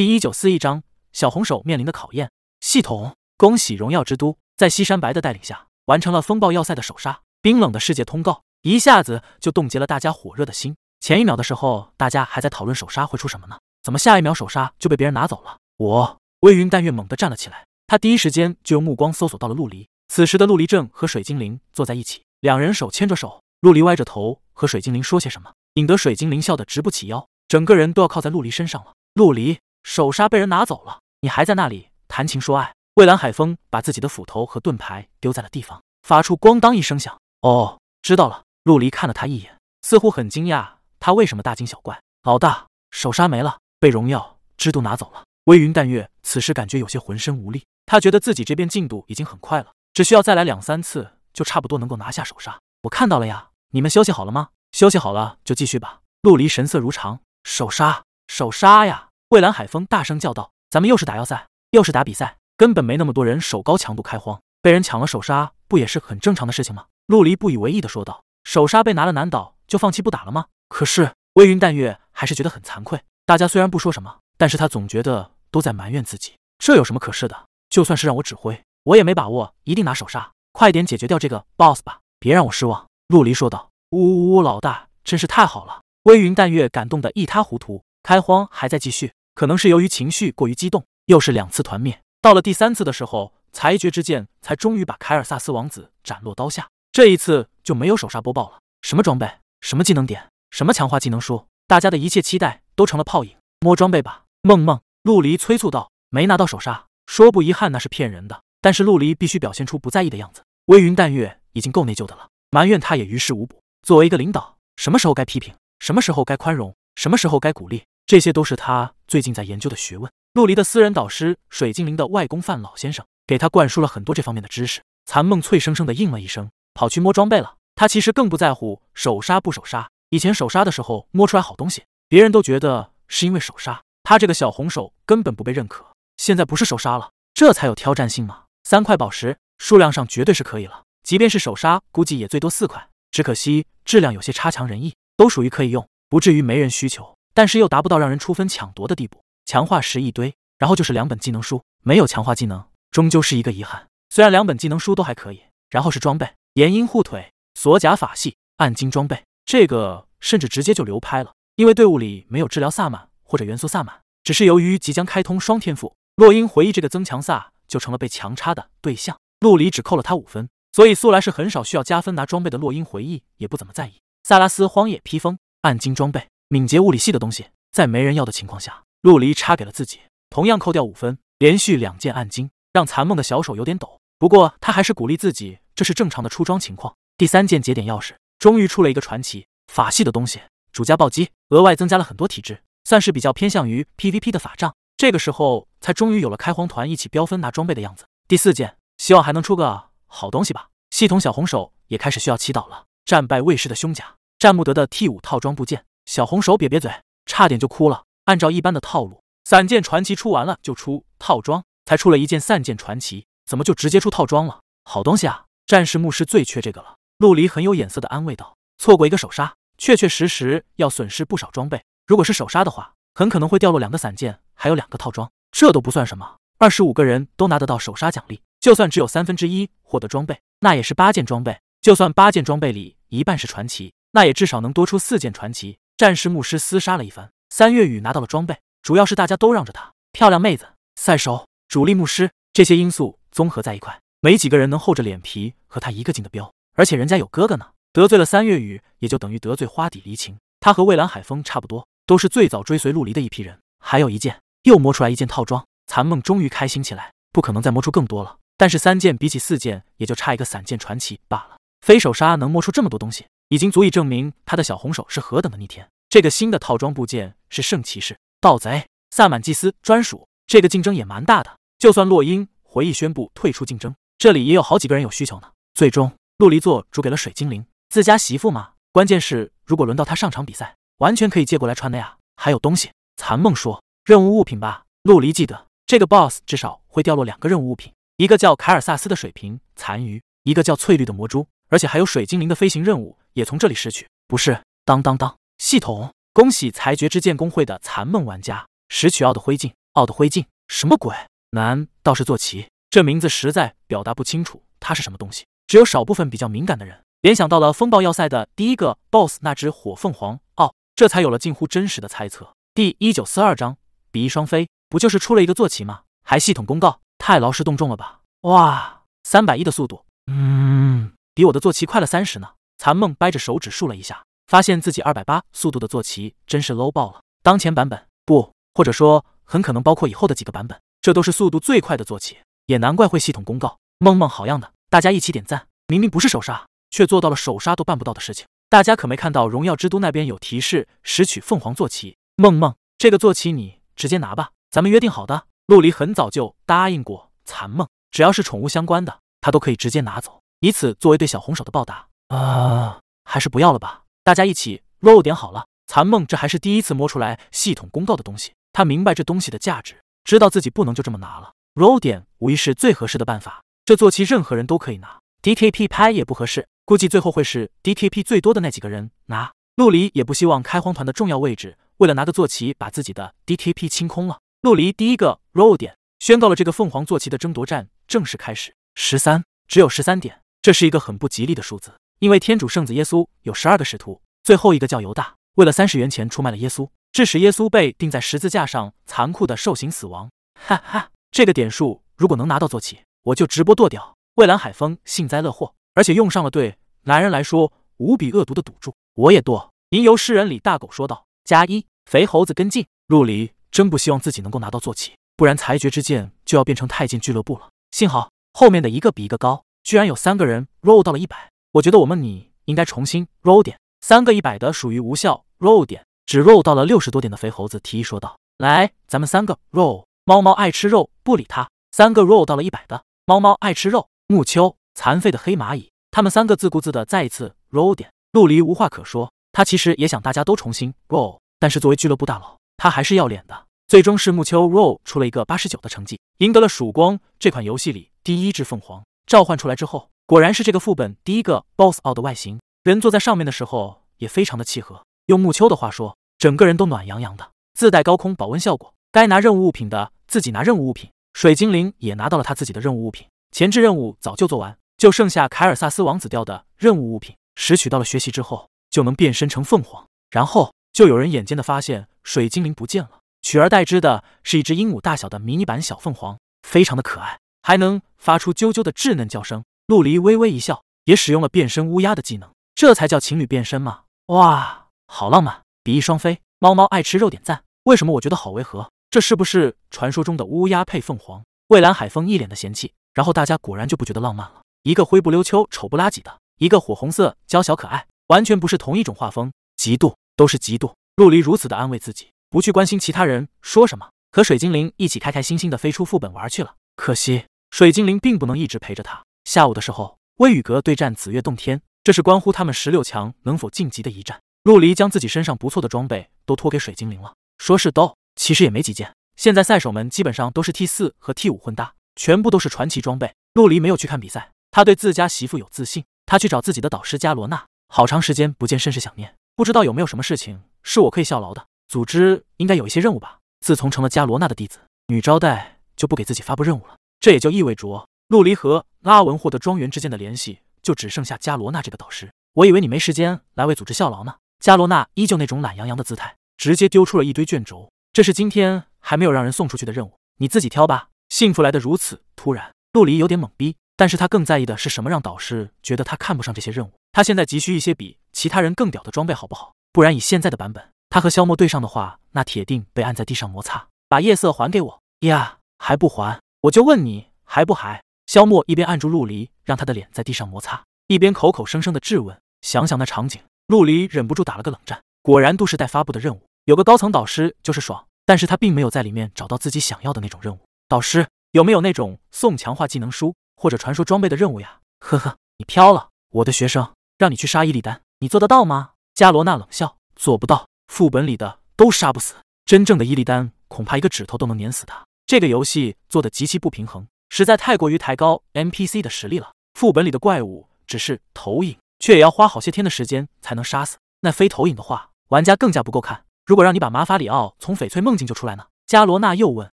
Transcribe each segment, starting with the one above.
第一九四一章，小红手面临的考验。系统，恭喜荣耀之都在西山白的带领下完成了风暴要塞的首杀。冰冷的世界通告一下子就冻结了大家火热的心。前一秒的时候，大家还在讨论首杀会出什么呢？怎么下一秒首杀就被别人拿走了？我微云但月猛地站了起来，他第一时间就用目光搜索到了陆离。此时的陆离正和水精灵坐在一起，两人手牵着手，陆离歪着头和水精灵说些什么，引得水精灵笑得直不起腰，整个人都要靠在陆离身上了。陆离。手刹被人拿走了，你还在那里谈情说爱？蔚蓝海风把自己的斧头和盾牌丢在了地方，发出咣当一声响。哦，知道了。陆离看了他一眼，似乎很惊讶，他为什么大惊小怪？老大，手刹没了，被荣耀之都拿走了。微云淡月此时感觉有些浑身无力，他觉得自己这边进度已经很快了，只需要再来两三次就差不多能够拿下手刹。我看到了呀，你们休息好了吗？休息好了就继续吧。陆离神色如常。手刹，手刹呀！蔚蓝海风大声叫道：“咱们又是打要塞，又是打比赛，根本没那么多人手高强度开荒，被人抢了首杀，不也是很正常的事情吗？”陆离不以为意的说道：“首杀被拿了，难倒就放弃不打了吗？”可是微云淡月还是觉得很惭愧。大家虽然不说什么，但是他总觉得都在埋怨自己。这有什么可是的？就算是让我指挥，我也没把握一定拿首杀。快点解决掉这个 BOSS 吧，别让我失望。”陆离说道。呜呜呜，老大真是太好了！微云淡月感动得一塌糊涂。开荒还在继续。可能是由于情绪过于激动，又是两次团灭，到了第三次的时候，裁决之剑才终于把凯尔萨斯王子斩落刀下。这一次就没有手杀播报了。什么装备？什么技能点？什么强化技能书？大家的一切期待都成了泡影。摸装备吧，梦梦。陆离催促道：“没拿到手杀，说不遗憾那是骗人的。”但是陆离必须表现出不在意的样子。微云淡月已经够内疚的了，埋怨他也于事无补。作为一个领导，什么时候该批评？什么时候该宽容？什么时候该鼓励？这些都是他最近在研究的学问。陆离的私人导师水精灵的外公范老先生给他灌输了很多这方面的知识。残梦脆生生的应了一声，跑去摸装备了。他其实更不在乎手杀不手杀，以前手杀的时候摸出来好东西，别人都觉得是因为手杀，他这个小红手根本不被认可。现在不是手杀了，这才有挑战性嘛。三块宝石数量上绝对是可以了，即便是手杀估计也最多四块，只可惜质量有些差强人意，都属于可以用，不至于没人需求。但是又达不到让人出分抢夺的地步，强化石一堆，然后就是两本技能书，没有强化技能，终究是一个遗憾。虽然两本技能书都还可以，然后是装备，岩鹰护腿、锁甲法系暗金装备，这个甚至直接就流拍了，因为队伍里没有治疗萨满或者元素萨满，只是由于即将开通双天赋，洛英回忆这个增强萨就成了被强插的对象。陆离只扣了他五分，所以素来是很少需要加分拿装备的洛英回忆也不怎么在意。萨拉斯荒野披风暗金装备。敏捷物理系的东西，在没人要的情况下，陆离插给了自己，同样扣掉五分，连续两件暗金，让残梦的小手有点抖。不过他还是鼓励自己，这是正常的出装情况。第三件节点钥匙，终于出了一个传奇法系的东西，主加暴击，额外增加了很多体质，算是比较偏向于 PVP 的法杖。这个时候才终于有了开荒团一起飙分拿装备的样子。第四件，希望还能出个好东西吧。系统小红手也开始需要祈祷了。战败卫士的胸甲，战木德的 T 五套装部件。小红手瘪瘪嘴，差点就哭了。按照一般的套路，散件传奇出完了就出套装，才出了一件散件传奇，怎么就直接出套装了？好东西啊！战士、牧师最缺这个了。陆离很有眼色的安慰道：“错过一个首杀，确确实实要损失不少装备。如果是首杀的话，很可能会掉落两个散件，还有两个套装。这都不算什么，二十五个人都拿得到首杀奖励，就算只有三分之一获得装备，那也是八件装备。就算八件装备里一半是传奇，那也至少能多出四件传奇。”战士、牧师厮杀了一番，三月雨拿到了装备，主要是大家都让着他。漂亮妹子、赛手、主力牧师这些因素综合在一块，没几个人能厚着脸皮和他一个劲的飙。而且人家有哥哥呢，得罪了三月雨也就等于得罪花底离情。他和蔚蓝海风差不多，都是最早追随陆离的一批人。还有一件，又摸出来一件套装，残梦终于开心起来。不可能再摸出更多了，但是三件比起四件，也就差一个散件传奇罢了。飞手杀能摸出这么多东西，已经足以证明他的小红手是何等的逆天。这个新的套装部件是圣骑士、盗贼、萨满祭司专属，这个竞争也蛮大的。就算洛英回忆宣布退出竞争，这里也有好几个人有需求呢。最终，陆离做主给了水精灵自家媳妇嘛。关键是，如果轮到他上场比赛，完全可以借过来穿的呀。还有东西，残梦说任务物品吧。陆离记得这个 boss 至少会掉落两个任务物品，一个叫凯尔萨斯的水瓶残余，一个叫翠绿的魔珠，而且还有水精灵的飞行任务也从这里拾取。不是，当当当。系统恭喜裁决之剑工会的残梦玩家拾取奥的灰烬，奥的灰烬什么鬼？难道是坐骑？这名字实在表达不清楚，它是什么东西？只有少部分比较敏感的人联想到了风暴要塞的第一个 BOSS 那只火凤凰，奥，这才有了近乎真实的猜测。第一九四二章，比翼双飞，不就是出了一个坐骑吗？还系统公告，太劳师动众了吧？哇，三百亿的速度，嗯，比我的坐骑快了三十呢。残梦掰着手指数了一下。发现自己二百八速度的坐骑真是 low 爆了。当前版本不，或者说很可能包括以后的几个版本，这都是速度最快的坐骑，也难怪会系统公告。梦梦好样的，大家一起点赞！明明不是首杀，却做到了首杀都办不到的事情。大家可没看到荣耀之都那边有提示拾取凤凰坐骑，梦梦这个坐骑你直接拿吧，咱们约定好的。陆离很早就答应过残梦，只要是宠物相关的，他都可以直接拿走，以此作为对小红手的报答。啊，还是不要了吧。大家一起 roll 点好了，残梦这还是第一次摸出来系统公告的东西，他明白这东西的价值，知道自己不能就这么拿了，roll 点无疑是最合适的办法。这坐骑任何人都可以拿，D K P 拍也不合适，估计最后会是 D K P 最多的那几个人拿。陆离也不希望开荒团的重要位置，为了拿个坐骑把自己的 D K P 清空了。陆离第一个 roll 点，宣告了这个凤凰坐骑的争夺战正式开始。十三，只有十三点，这是一个很不吉利的数字。因为天主圣子耶稣有十二个使徒，最后一个叫犹大，为了三十元钱出卖了耶稣，致使耶稣被钉在十字架上，残酷的受刑死亡。哈哈，这个点数如果能拿到坐骑，我就直播剁掉。蔚蓝海风幸灾乐祸，而且用上了对男人来说无比恶毒的赌注，我也剁。吟游诗人李大狗说道：“加一，肥猴子跟进。”陆离真不希望自己能够拿到坐骑，不然裁决之剑就要变成太监俱乐部了。幸好后面的一个比一个高，居然有三个人 roll 到了一百。我觉得我们你应该重新 roll 点，三个一百的属于无效 roll 点，只 roll 到了六十多点的肥猴子提议说道：“来，咱们三个 roll。”猫猫爱吃肉，不理他。三个 roll 到了一百的猫猫爱吃肉。木秋、残废的黑蚂蚁，他们三个自顾自的再一次 roll 点。陆离无话可说，他其实也想大家都重新 roll，但是作为俱乐部大佬，他还是要脸的。最终是木秋 roll 出了一个八十九的成绩，赢得了曙光这款游戏里第一只凤凰召唤出来之后。果然是这个副本第一个 boss out 的外形，人坐在上面的时候也非常的契合。用木秋的话说，整个人都暖洋洋的，自带高空保温效果。该拿任务物品的自己拿任务物品，水精灵也拿到了他自己的任务物品。前置任务早就做完，就剩下凯尔萨斯王子掉的任务物品，拾取到了学习之后就能变身成凤凰。然后就有人眼尖的发现，水精灵不见了，取而代之的是一只鹦鹉大小的迷你版小凤凰，非常的可爱，还能发出啾啾的稚嫩叫声。陆离微微一笑，也使用了变身乌鸦的技能，这才叫情侣变身嘛！哇，好浪漫，比翼双飞。猫猫爱吃肉点赞。为什么我觉得好违和？这是不是传说中的乌鸦配凤凰？蔚蓝海风一脸的嫌弃，然后大家果然就不觉得浪漫了。一个灰不溜秋丑不拉几的，一个火红色娇小可爱，完全不是同一种画风。嫉妒，都是嫉妒。陆离如此的安慰自己，不去关心其他人说什么，和水精灵一起开开心心的飞出副本玩去了。可惜，水精灵并不能一直陪着他。下午的时候，微雨阁对战紫月洞天，这是关乎他们十六强能否晋级的一战。陆离将自己身上不错的装备都托给水精灵了，说是都，其实也没几件。现在赛手们基本上都是 T 四和 T 五混搭，全部都是传奇装备。陆离没有去看比赛，他对自家媳妇有自信。他去找自己的导师伽罗娜，好长时间不见，甚是想念。不知道有没有什么事情是我可以效劳的？组织应该有一些任务吧？自从成了伽罗娜的弟子，女招待就不给自己发布任务了，这也就意味着。陆离和拉文获得庄园之间的联系，就只剩下加罗娜这个导师。我以为你没时间来为组织效劳呢。加罗娜依旧那种懒洋洋的姿态，直接丢出了一堆卷轴。这是今天还没有让人送出去的任务，你自己挑吧。幸福来的如此突然，陆离有点懵逼。但是他更在意的是什么让导师觉得他看不上这些任务？他现在急需一些比其他人更屌的装备，好不好？不然以现在的版本，他和萧默对上的话，那铁定被按在地上摩擦。把夜色还给我呀！还不还？我就问你还不还？萧默一边按住陆离，让他的脸在地上摩擦，一边口口声声的质问。想想那场景，陆离忍不住打了个冷战。果然，杜氏代发布的任务，有个高层导师就是爽，但是他并没有在里面找到自己想要的那种任务。导师有没有那种送强化技能书或者传说装备的任务呀？呵呵，你飘了，我的学生，让你去杀伊利丹，你做得到吗？伽罗娜冷笑，做不到，副本里的都杀不死，真正的伊利丹恐怕一个指头都能碾死他。这个游戏做的极其不平衡。实在太过于抬高 NPC 的实力了。副本里的怪物只是投影，却也要花好些天的时间才能杀死。那非投影的话，玩家更加不够看。如果让你把马法里奥从翡翠梦境救出来呢？加罗娜又问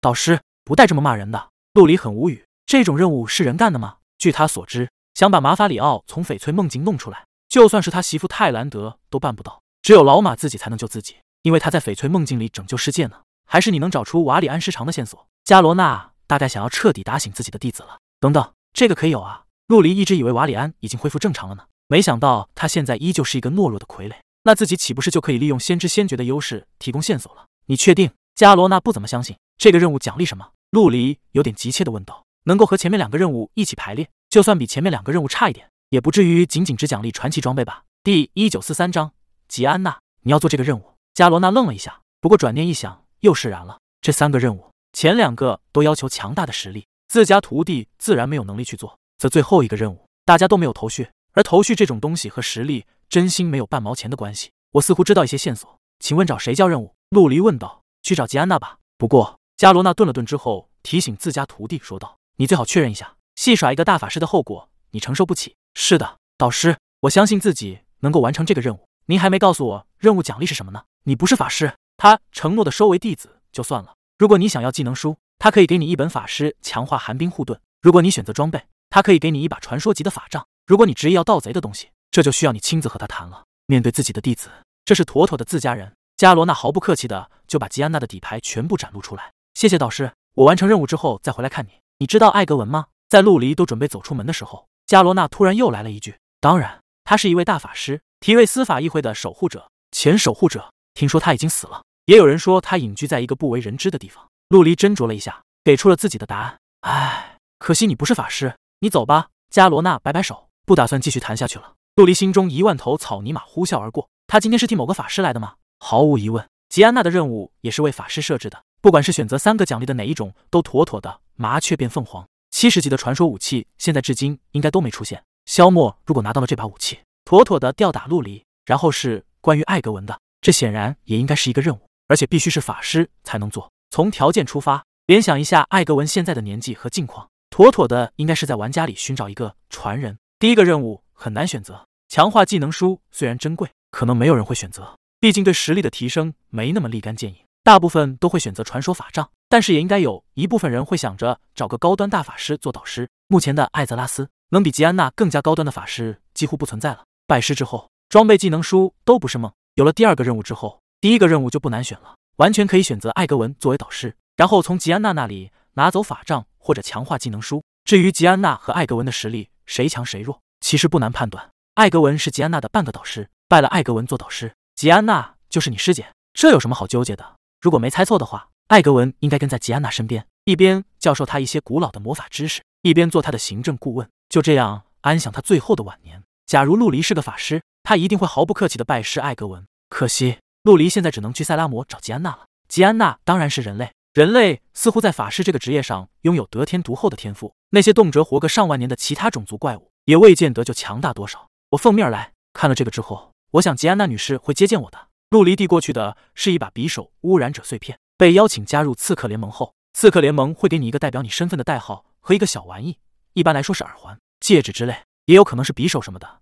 导师：“不带这么骂人的。”陆离很无语。这种任务是人干的吗？据他所知，想把马法里奥从翡翠梦境弄出来，就算是他媳妇泰兰德都办不到。只有老马自己才能救自己，因为他在翡翠梦境里拯救世界呢。还是你能找出瓦里安失常的线索？加罗娜大概想要彻底打醒自己的弟子了。等等，这个可以有啊！陆离一直以为瓦里安已经恢复正常了呢，没想到他现在依旧是一个懦弱的傀儡。那自己岂不是就可以利用先知先觉的优势提供线索了？你确定？加罗娜不怎么相信。这个任务奖励什么？陆离有点急切地问道。能够和前面两个任务一起排列，就算比前面两个任务差一点，也不至于仅仅只奖励传奇装备吧？第一九四三章：吉安娜，你要做这个任务？加罗娜愣了一下，不过转念一想，又释然了。这三个任务。前两个都要求强大的实力，自家徒弟自然没有能力去做。则最后一个任务，大家都没有头绪。而头绪这种东西和实力真心没有半毛钱的关系。我似乎知道一些线索，请问找谁交任务？陆离问道。去找吉安娜吧。不过，加罗娜顿了顿之后，提醒自家徒弟说道：“你最好确认一下，戏耍一个大法师的后果，你承受不起。”是的，导师，我相信自己能够完成这个任务。您还没告诉我任务奖励是什么呢？你不是法师，他承诺的收为弟子就算了。如果你想要技能书，他可以给你一本法师强化寒冰护盾；如果你选择装备，他可以给你一把传说级的法杖；如果你执意要盗贼的东西，这就需要你亲自和他谈了。面对自己的弟子，这是妥妥的自家人。加罗娜毫不客气的就把吉安娜的底牌全部展露出来。谢谢导师，我完成任务之后再回来看你。你知道艾格文吗？在陆离都准备走出门的时候，加罗娜突然又来了一句：“当然，他是一位大法师，提卫司法议会的守护者，前守护者。听说他已经死了。”也有人说他隐居在一个不为人知的地方。陆离斟酌了一下，给出了自己的答案。唉，可惜你不是法师，你走吧。加罗娜摆摆手，不打算继续谈下去了。陆离心中一万头草泥马呼啸而过。他今天是替某个法师来的吗？毫无疑问，吉安娜的任务也是为法师设置的。不管是选择三个奖励的哪一种，都妥妥的麻雀变凤凰。七十级的传说武器，现在至今应该都没出现。萧莫如果拿到了这把武器，妥妥的吊打陆离。然后是关于艾格文的，这显然也应该是一个任务。而且必须是法师才能做。从条件出发，联想一下艾格文现在的年纪和境况，妥妥的应该是在玩家里寻找一个传人。第一个任务很难选择，强化技能书虽然珍贵，可能没有人会选择，毕竟对实力的提升没那么立竿见影。大部分都会选择传说法杖，但是也应该有一部分人会想着找个高端大法师做导师。目前的艾泽拉斯，能比吉安娜更加高端的法师几乎不存在了。拜师之后，装备技能书都不是梦。有了第二个任务之后。第一个任务就不难选了，完全可以选择艾格文作为导师，然后从吉安娜那里拿走法杖或者强化技能书。至于吉安娜和艾格文的实力谁强谁弱，其实不难判断。艾格文是吉安娜的半个导师，拜了艾格文做导师，吉安娜就是你师姐，这有什么好纠结的？如果没猜错的话，艾格文应该跟在吉安娜身边，一边教授他一些古老的魔法知识，一边做他的行政顾问，就这样安享他最后的晚年。假如陆离是个法师，他一定会毫不客气的拜师艾格文。可惜。陆离现在只能去塞拉摩找吉安娜了。吉安娜当然是人类，人类似乎在法师这个职业上拥有得天独厚的天赋。那些动辄活个上万年的其他种族怪物，也未见得就强大多少。我奉命而来，看了这个之后，我想吉安娜女士会接见我的。陆离递过去的是一把匕首，污染者碎片。被邀请加入刺客联盟后，刺客联盟会给你一个代表你身份的代号和一个小玩意，一般来说是耳环、戒指之类，也有可能是匕首什么的。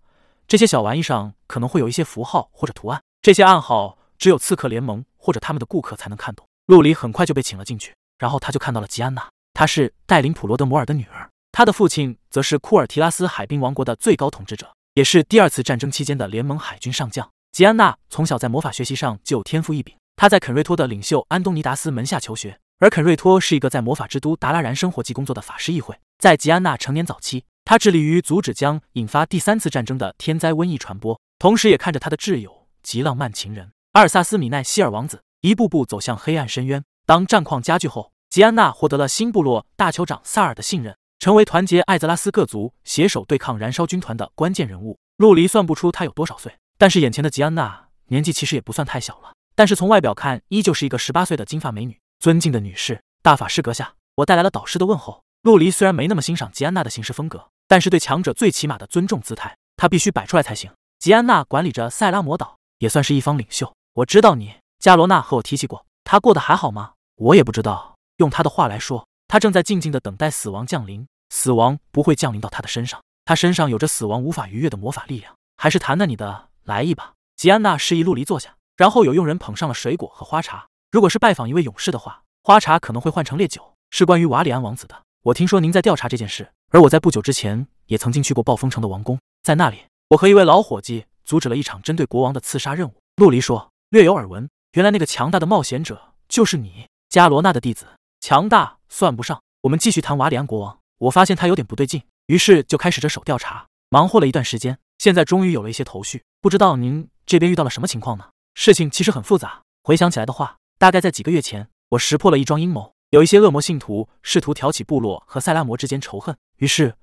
这些小玩意上可能会有一些符号或者图案，这些暗号。只有刺客联盟或者他们的顾客才能看懂。陆离很快就被请了进去，然后他就看到了吉安娜。她是戴林普罗德摩尔的女儿，她的父亲则是库尔提拉斯海滨王国的最高统治者，也是第二次战争期间的联盟海军上将。吉安娜从小在魔法学习上就天赋异禀，她在肯瑞托的领袖安东尼达斯门下求学，而肯瑞托是一个在魔法之都达拉然生活及工作的法师议会。在吉安娜成年早期，他致力于阻止将引发第三次战争的天灾瘟疫传播，同时也看着他的挚友及浪漫情人。阿尔萨斯·米奈希尔王子一步步走向黑暗深渊。当战况加剧后，吉安娜获得了新部落大酋长萨尔的信任，成为团结艾泽拉斯各族、携手对抗燃烧军团的关键人物。陆离算不出她有多少岁，但是眼前的吉安娜年纪其实也不算太小了。但是从外表看，依旧是一个十八岁的金发美女。尊敬的女士，大法师阁下，我带来了导师的问候。陆离虽然没那么欣赏吉安娜的行事风格，但是对强者最起码的尊重姿态，他必须摆出来才行。吉安娜管理着塞拉摩岛，也算是一方领袖。我知道你，加罗娜和我提起过，他过得还好吗？我也不知道。用他的话来说，他正在静静的等待死亡降临，死亡不会降临到他的身上，他身上有着死亡无法逾越的魔法力量。还是谈谈你的来意吧。吉安娜示意陆离坐下，然后有佣人捧上了水果和花茶。如果是拜访一位勇士的话，花茶可能会换成烈酒。是关于瓦里安王子的。我听说您在调查这件事，而我在不久之前也曾经去过暴风城的王宫，在那里，我和一位老伙计阻止了一场针对国王的刺杀任务。陆离说。略有耳闻，原来那个强大的冒险者就是你，加罗娜的弟子。强大算不上，我们继续谈瓦里安国王。我发现他有点不对劲，于是就开始着手调查，忙活了一段时间，现在终于有了一些头绪。不知道您这边遇到了什么情况呢？事情其实很复杂，回想起来的话，大概在几个月前，我识破了一桩阴谋，有一些恶魔信徒试图挑起部落和塞拉摩之间仇恨，于是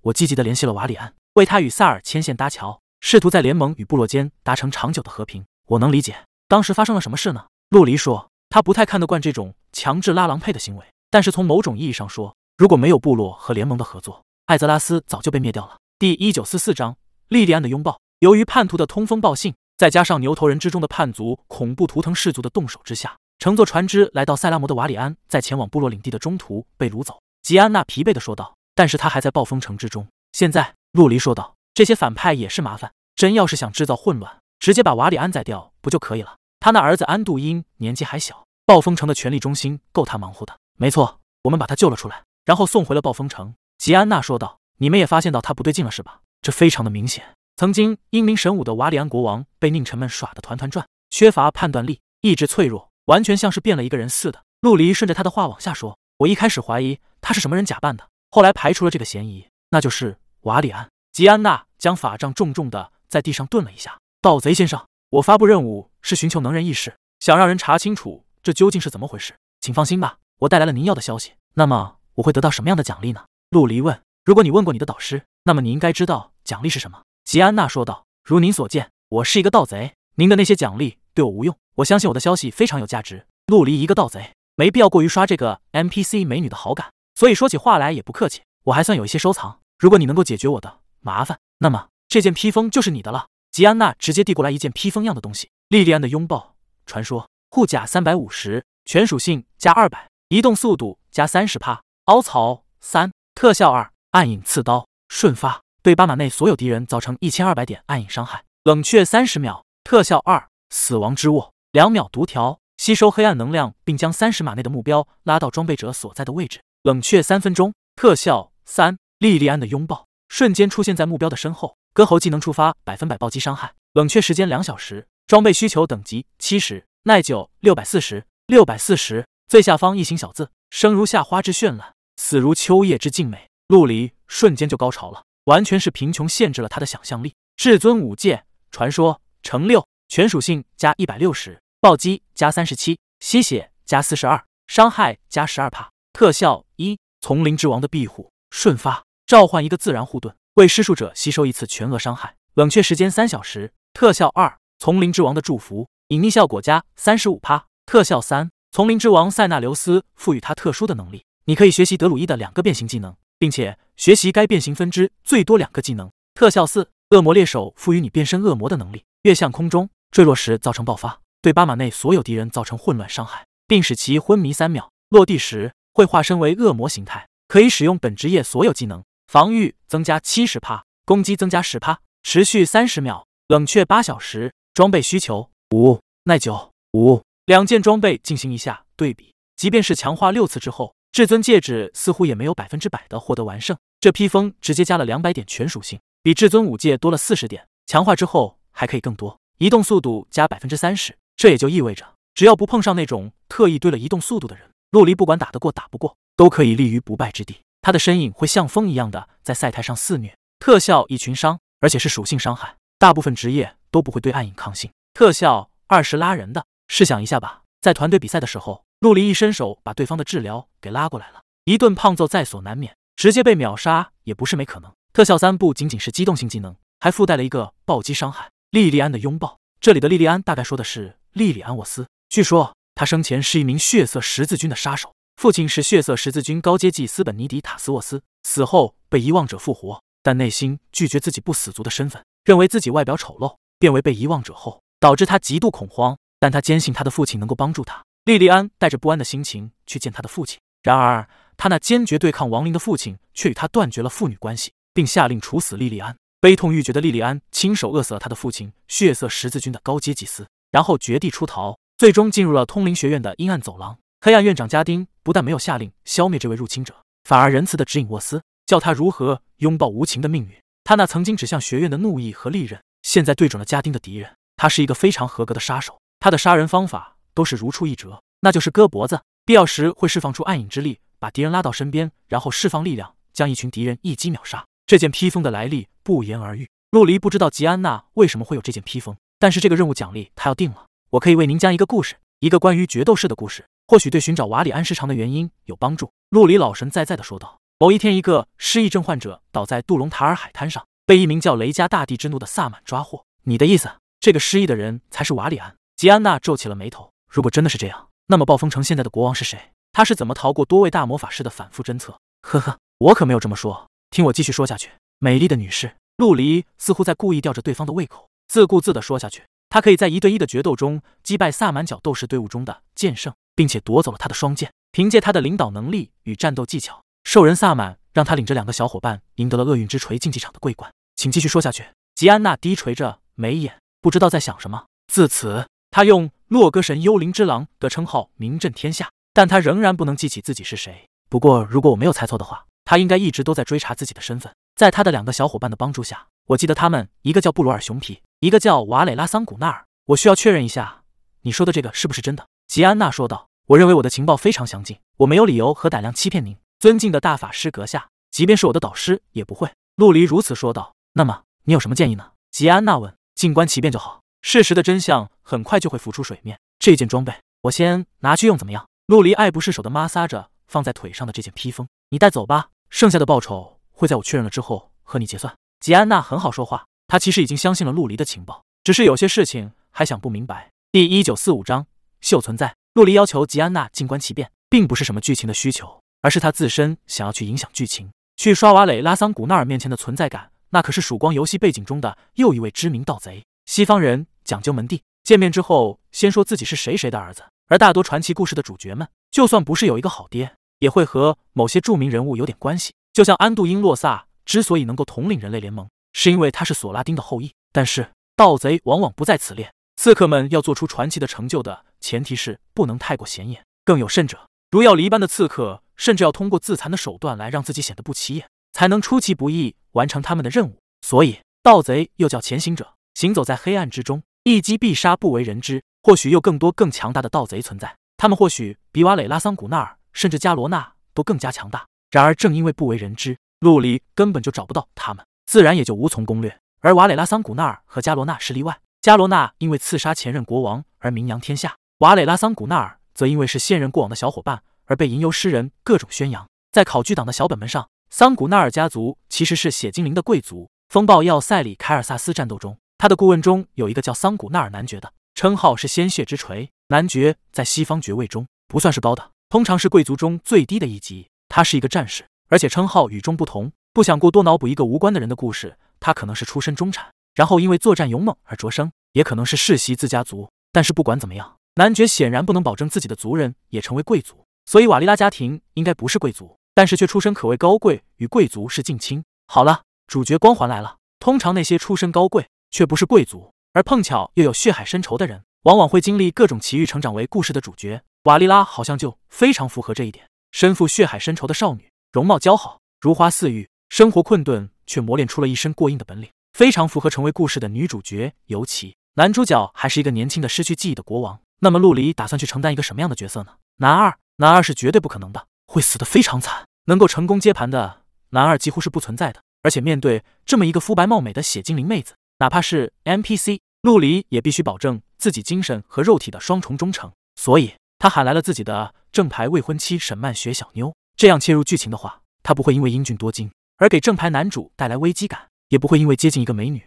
我积极的联系了瓦里安，为他与萨尔牵线搭桥，试图在联盟与部落间达成长久的和平。我能理解，当时发生了什么事呢？陆离说，他不太看得惯这种强制拉郎配的行为，但是从某种意义上说，如果没有部落和联盟的合作，艾泽拉斯早就被灭掉了。第一九四四章：莉莉安的拥抱。由于叛徒的通风报信，再加上牛头人之中的叛族、恐怖图腾氏族的动手之下，乘坐船只来到塞拉摩的瓦里安，在前往部落领地的中途被掳走。吉安娜疲惫的说道：“但是他还在暴风城之中。”现在，陆离说道：“这些反派也是麻烦，真要是想制造混乱。”直接把瓦里安宰掉不就可以了？他那儿子安度因年纪还小，暴风城的权力中心够他忙活的。没错，我们把他救了出来，然后送回了暴风城。吉安娜说道：“你们也发现到他不对劲了是吧？这非常的明显。曾经英明神武的瓦里安国王被佞臣们耍得团团转，缺乏判断力，意志脆弱，完全像是变了一个人似的。”陆离顺着他的话往下说：“我一开始怀疑他是什么人假扮的，后来排除了这个嫌疑，那就是瓦里安。”吉安娜将法杖重重的在地上顿了一下。盗贼先生，我发布任务是寻求能人异士，想让人查清楚这究竟是怎么回事。请放心吧，我带来了您要的消息。那么我会得到什么样的奖励呢？陆离问。如果你问过你的导师，那么你应该知道奖励是什么。吉安娜说道。如您所见，我是一个盗贼，您的那些奖励对我无用。我相信我的消息非常有价值。陆离，一个盗贼，没必要过于刷这个 NPC 美女的好感，所以说起话来也不客气。我还算有一些收藏，如果你能够解决我的麻烦，那么这件披风就是你的了。吉安娜直接递过来一件披风样的东西。莉莉安的拥抱，传说护甲三百五十，全属性加二百，移动速度加三十趴，凹槽三，特效二，暗影刺刀，瞬发，对巴马内所有敌人造成一千二百点暗影伤害，冷却三十秒。特效二，死亡之握，两秒毒条，吸收黑暗能量，并将三十码内的目标拉到装备者所在的位置，冷却三分钟。特效三，莉莉安的拥抱，瞬间出现在目标的身后。割喉技能触发，百分百暴击伤害，冷却时间两小时。装备需求等级七十，耐久六百四十六百四十。最下方一行小字：生如夏花之绚烂，死如秋叶之静美。陆离瞬间就高潮了，完全是贫穷限制了他的想象力。至尊五戒传说乘六，全属性加一百六十，暴击加三十七，吸血加四十二，伤害加十二帕。特效一：丛林之王的庇护，瞬发，召唤一个自然护盾。为施术者吸收一次全额伤害，冷却时间三小时。特效二：丛林之王的祝福，隐匿效果加三十五趴。特效三：丛林之王塞纳留斯赋予他特殊的能力，你可以学习德鲁伊的两个变形技能，并且学习该变形分支最多两个技能。特效四：恶魔猎手赋予你变身恶魔的能力，跃向空中，坠落时造成爆发，对巴马内所有敌人造成混乱伤害，并使其昏迷三秒。落地时会化身为恶魔形态，可以使用本职业所有技能。防御增加七十帕，攻击增加十帕，持续三十秒，冷却八小时。装备需求五耐久五，两件装备进行一下对比。即便是强化六次之后，至尊戒指似乎也没有百分之百的获得完胜。这披风直接加了两百点全属性，比至尊武戒多了四十点。强化之后还可以更多。移动速度加百分之三十，这也就意味着，只要不碰上那种特意堆了移动速度的人，陆离不管打得过打不过，都可以立于不败之地。他的身影会像风一样的在赛台上肆虐，特效一群伤，而且是属性伤害，大部分职业都不会对暗影抗性。特效二是拉人的，试想一下吧，在团队比赛的时候，陆离一伸手把对方的治疗给拉过来了，一顿胖揍在所难免，直接被秒杀也不是没可能。特效三不仅仅是机动性技能，还附带了一个暴击伤害。莉莉安的拥抱，这里的莉莉安大概说的是莉莉安·沃斯，据说她生前是一名血色十字军的杀手。父亲是血色十字军高阶祭司本尼迪塔斯沃斯，死后被遗忘者复活，但内心拒绝自己不死族的身份，认为自己外表丑陋，变为被遗忘者后导致他极度恐慌。但他坚信他的父亲能够帮助他。莉莉安带着不安的心情去见他的父亲，然而他那坚决对抗亡灵的父亲却与他断绝了父女关系，并下令处死莉莉安。悲痛欲绝的莉莉安亲手饿死了他的父亲血色十字军的高阶祭司，然后绝地出逃，最终进入了通灵学院的阴暗走廊。黑暗院长家丁。不但没有下令消灭这位入侵者，反而仁慈的指引沃斯，教他如何拥抱无情的命运。他那曾经指向学院的怒意和利刃，现在对准了家丁的敌人。他是一个非常合格的杀手，他的杀人方法都是如出一辙，那就是割脖子。必要时会释放出暗影之力，把敌人拉到身边，然后释放力量，将一群敌人一击秒杀。这件披风的来历不言而喻。陆离不知道吉安娜为什么会有这件披风，但是这个任务奖励他要定了。我可以为您讲一个故事，一个关于决斗士的故事。或许对寻找瓦里安失常的原因有帮助，陆离老神在在的说道。某一天，一个失忆症患者倒在杜隆塔尔海滩上，被一名叫雷加大地之怒的萨满抓获。你的意思，这个失忆的人才是瓦里安？吉安娜皱起了眉头。如果真的是这样，那么暴风城现在的国王是谁？他是怎么逃过多位大魔法师的反复侦测？呵呵，我可没有这么说。听我继续说下去，美丽的女士。陆离似乎在故意吊着对方的胃口，自顾自的说下去。他可以在一对一的决斗中击败萨满角斗士队伍中的剑圣，并且夺走了他的双剑。凭借他的领导能力与战斗技巧，兽人萨满让他领着两个小伙伴赢得了厄运之锤竞技场的桂冠。请继续说下去。吉安娜低垂着眉眼，不知道在想什么。自此，他用洛戈神幽灵之狼的称号名震天下，但他仍然不能记起自己是谁。不过，如果我没有猜错的话，他应该一直都在追查自己的身份。在他的两个小伙伴的帮助下。我记得他们一个叫布鲁尔熊皮，一个叫瓦雷拉桑古纳尔。我需要确认一下，你说的这个是不是真的？吉安娜说道。我认为我的情报非常详尽，我没有理由和胆量欺骗您，尊敬的大法师阁下。即便是我的导师也不会。陆离如此说道。那么你有什么建议呢？吉安娜问。静观其变就好，事实的真相很快就会浮出水面。这件装备我先拿去用，怎么样？陆离爱不释手的摩挲着放在腿上的这件披风。你带走吧，剩下的报酬会在我确认了之后和你结算。吉安娜很好说话，她其实已经相信了陆离的情报，只是有些事情还想不明白。第一九四五章：秀存在。陆离要求吉安娜静观其变，并不是什么剧情的需求，而是他自身想要去影响剧情，去刷瓦蕾拉桑古纳尔面前的存在感。那可是曙光游戏背景中的又一位知名盗贼。西方人讲究门第，见面之后先说自己是谁谁的儿子，而大多传奇故事的主角们，就算不是有一个好爹，也会和某些著名人物有点关系。就像安杜因洛萨。之所以能够统领人类联盟，是因为他是索拉丁的后裔。但是盗贼往往不在此列。刺客们要做出传奇的成就的前提是不能太过显眼，更有甚者，如要离般的刺客甚至要通过自残的手段来让自己显得不起眼，才能出其不意完成他们的任务。所以盗贼又叫前行者，行走在黑暗之中，一击必杀，不为人知。或许又更多更强大的盗贼存在，他们或许比瓦雷拉、桑古纳尔甚至加罗纳都更加强大。然而正因为不为人知。陆离根本就找不到他们，自然也就无从攻略。而瓦雷拉·桑古纳尔和加罗纳是例外。加罗纳因为刺杀前任国王而名扬天下，瓦雷拉·桑古纳尔则因为是现任过往的小伙伴而被吟游诗人各种宣扬。在考据党的小本本上，桑古纳尔家族其实是血精灵的贵族。风暴要塞里，凯尔萨斯战斗中，他的顾问中有一个叫桑古纳尔男爵的，称号是鲜血之锤男爵。在西方爵位中，不算是高的，通常是贵族中最低的一级。他是一个战士。而且称号与众不同，不想过多脑补一个无关的人的故事。他可能是出身中产，然后因为作战勇猛而着生，也可能是世袭自家族。但是不管怎么样，男爵显然不能保证自己的族人也成为贵族，所以瓦利拉家庭应该不是贵族，但是却出身可谓高贵，与贵族是近亲。好了，主角光环来了。通常那些出身高贵却不是贵族，而碰巧又有血海深仇的人，往往会经历各种奇遇，成长为故事的主角。瓦利拉好像就非常符合这一点，身负血海深仇的少女。容貌姣好，如花似玉，生活困顿却磨练出了一身过硬的本领，非常符合成为故事的女主角。尤其男主角还是一个年轻的失去记忆的国王。那么陆离打算去承担一个什么样的角色呢？男二，男二是绝对不可能的，会死的非常惨。能够成功接盘的男二几乎是不存在的。而且面对这么一个肤白貌美的血精灵妹子，哪怕是 MPC 陆离也必须保证自己精神和肉体的双重忠诚。所以他喊来了自己的正牌未婚妻沈曼雪小妞。这样切入剧情的话，他不会因为英俊多金而给正牌男主带来危机感，也不会因为接近一个美女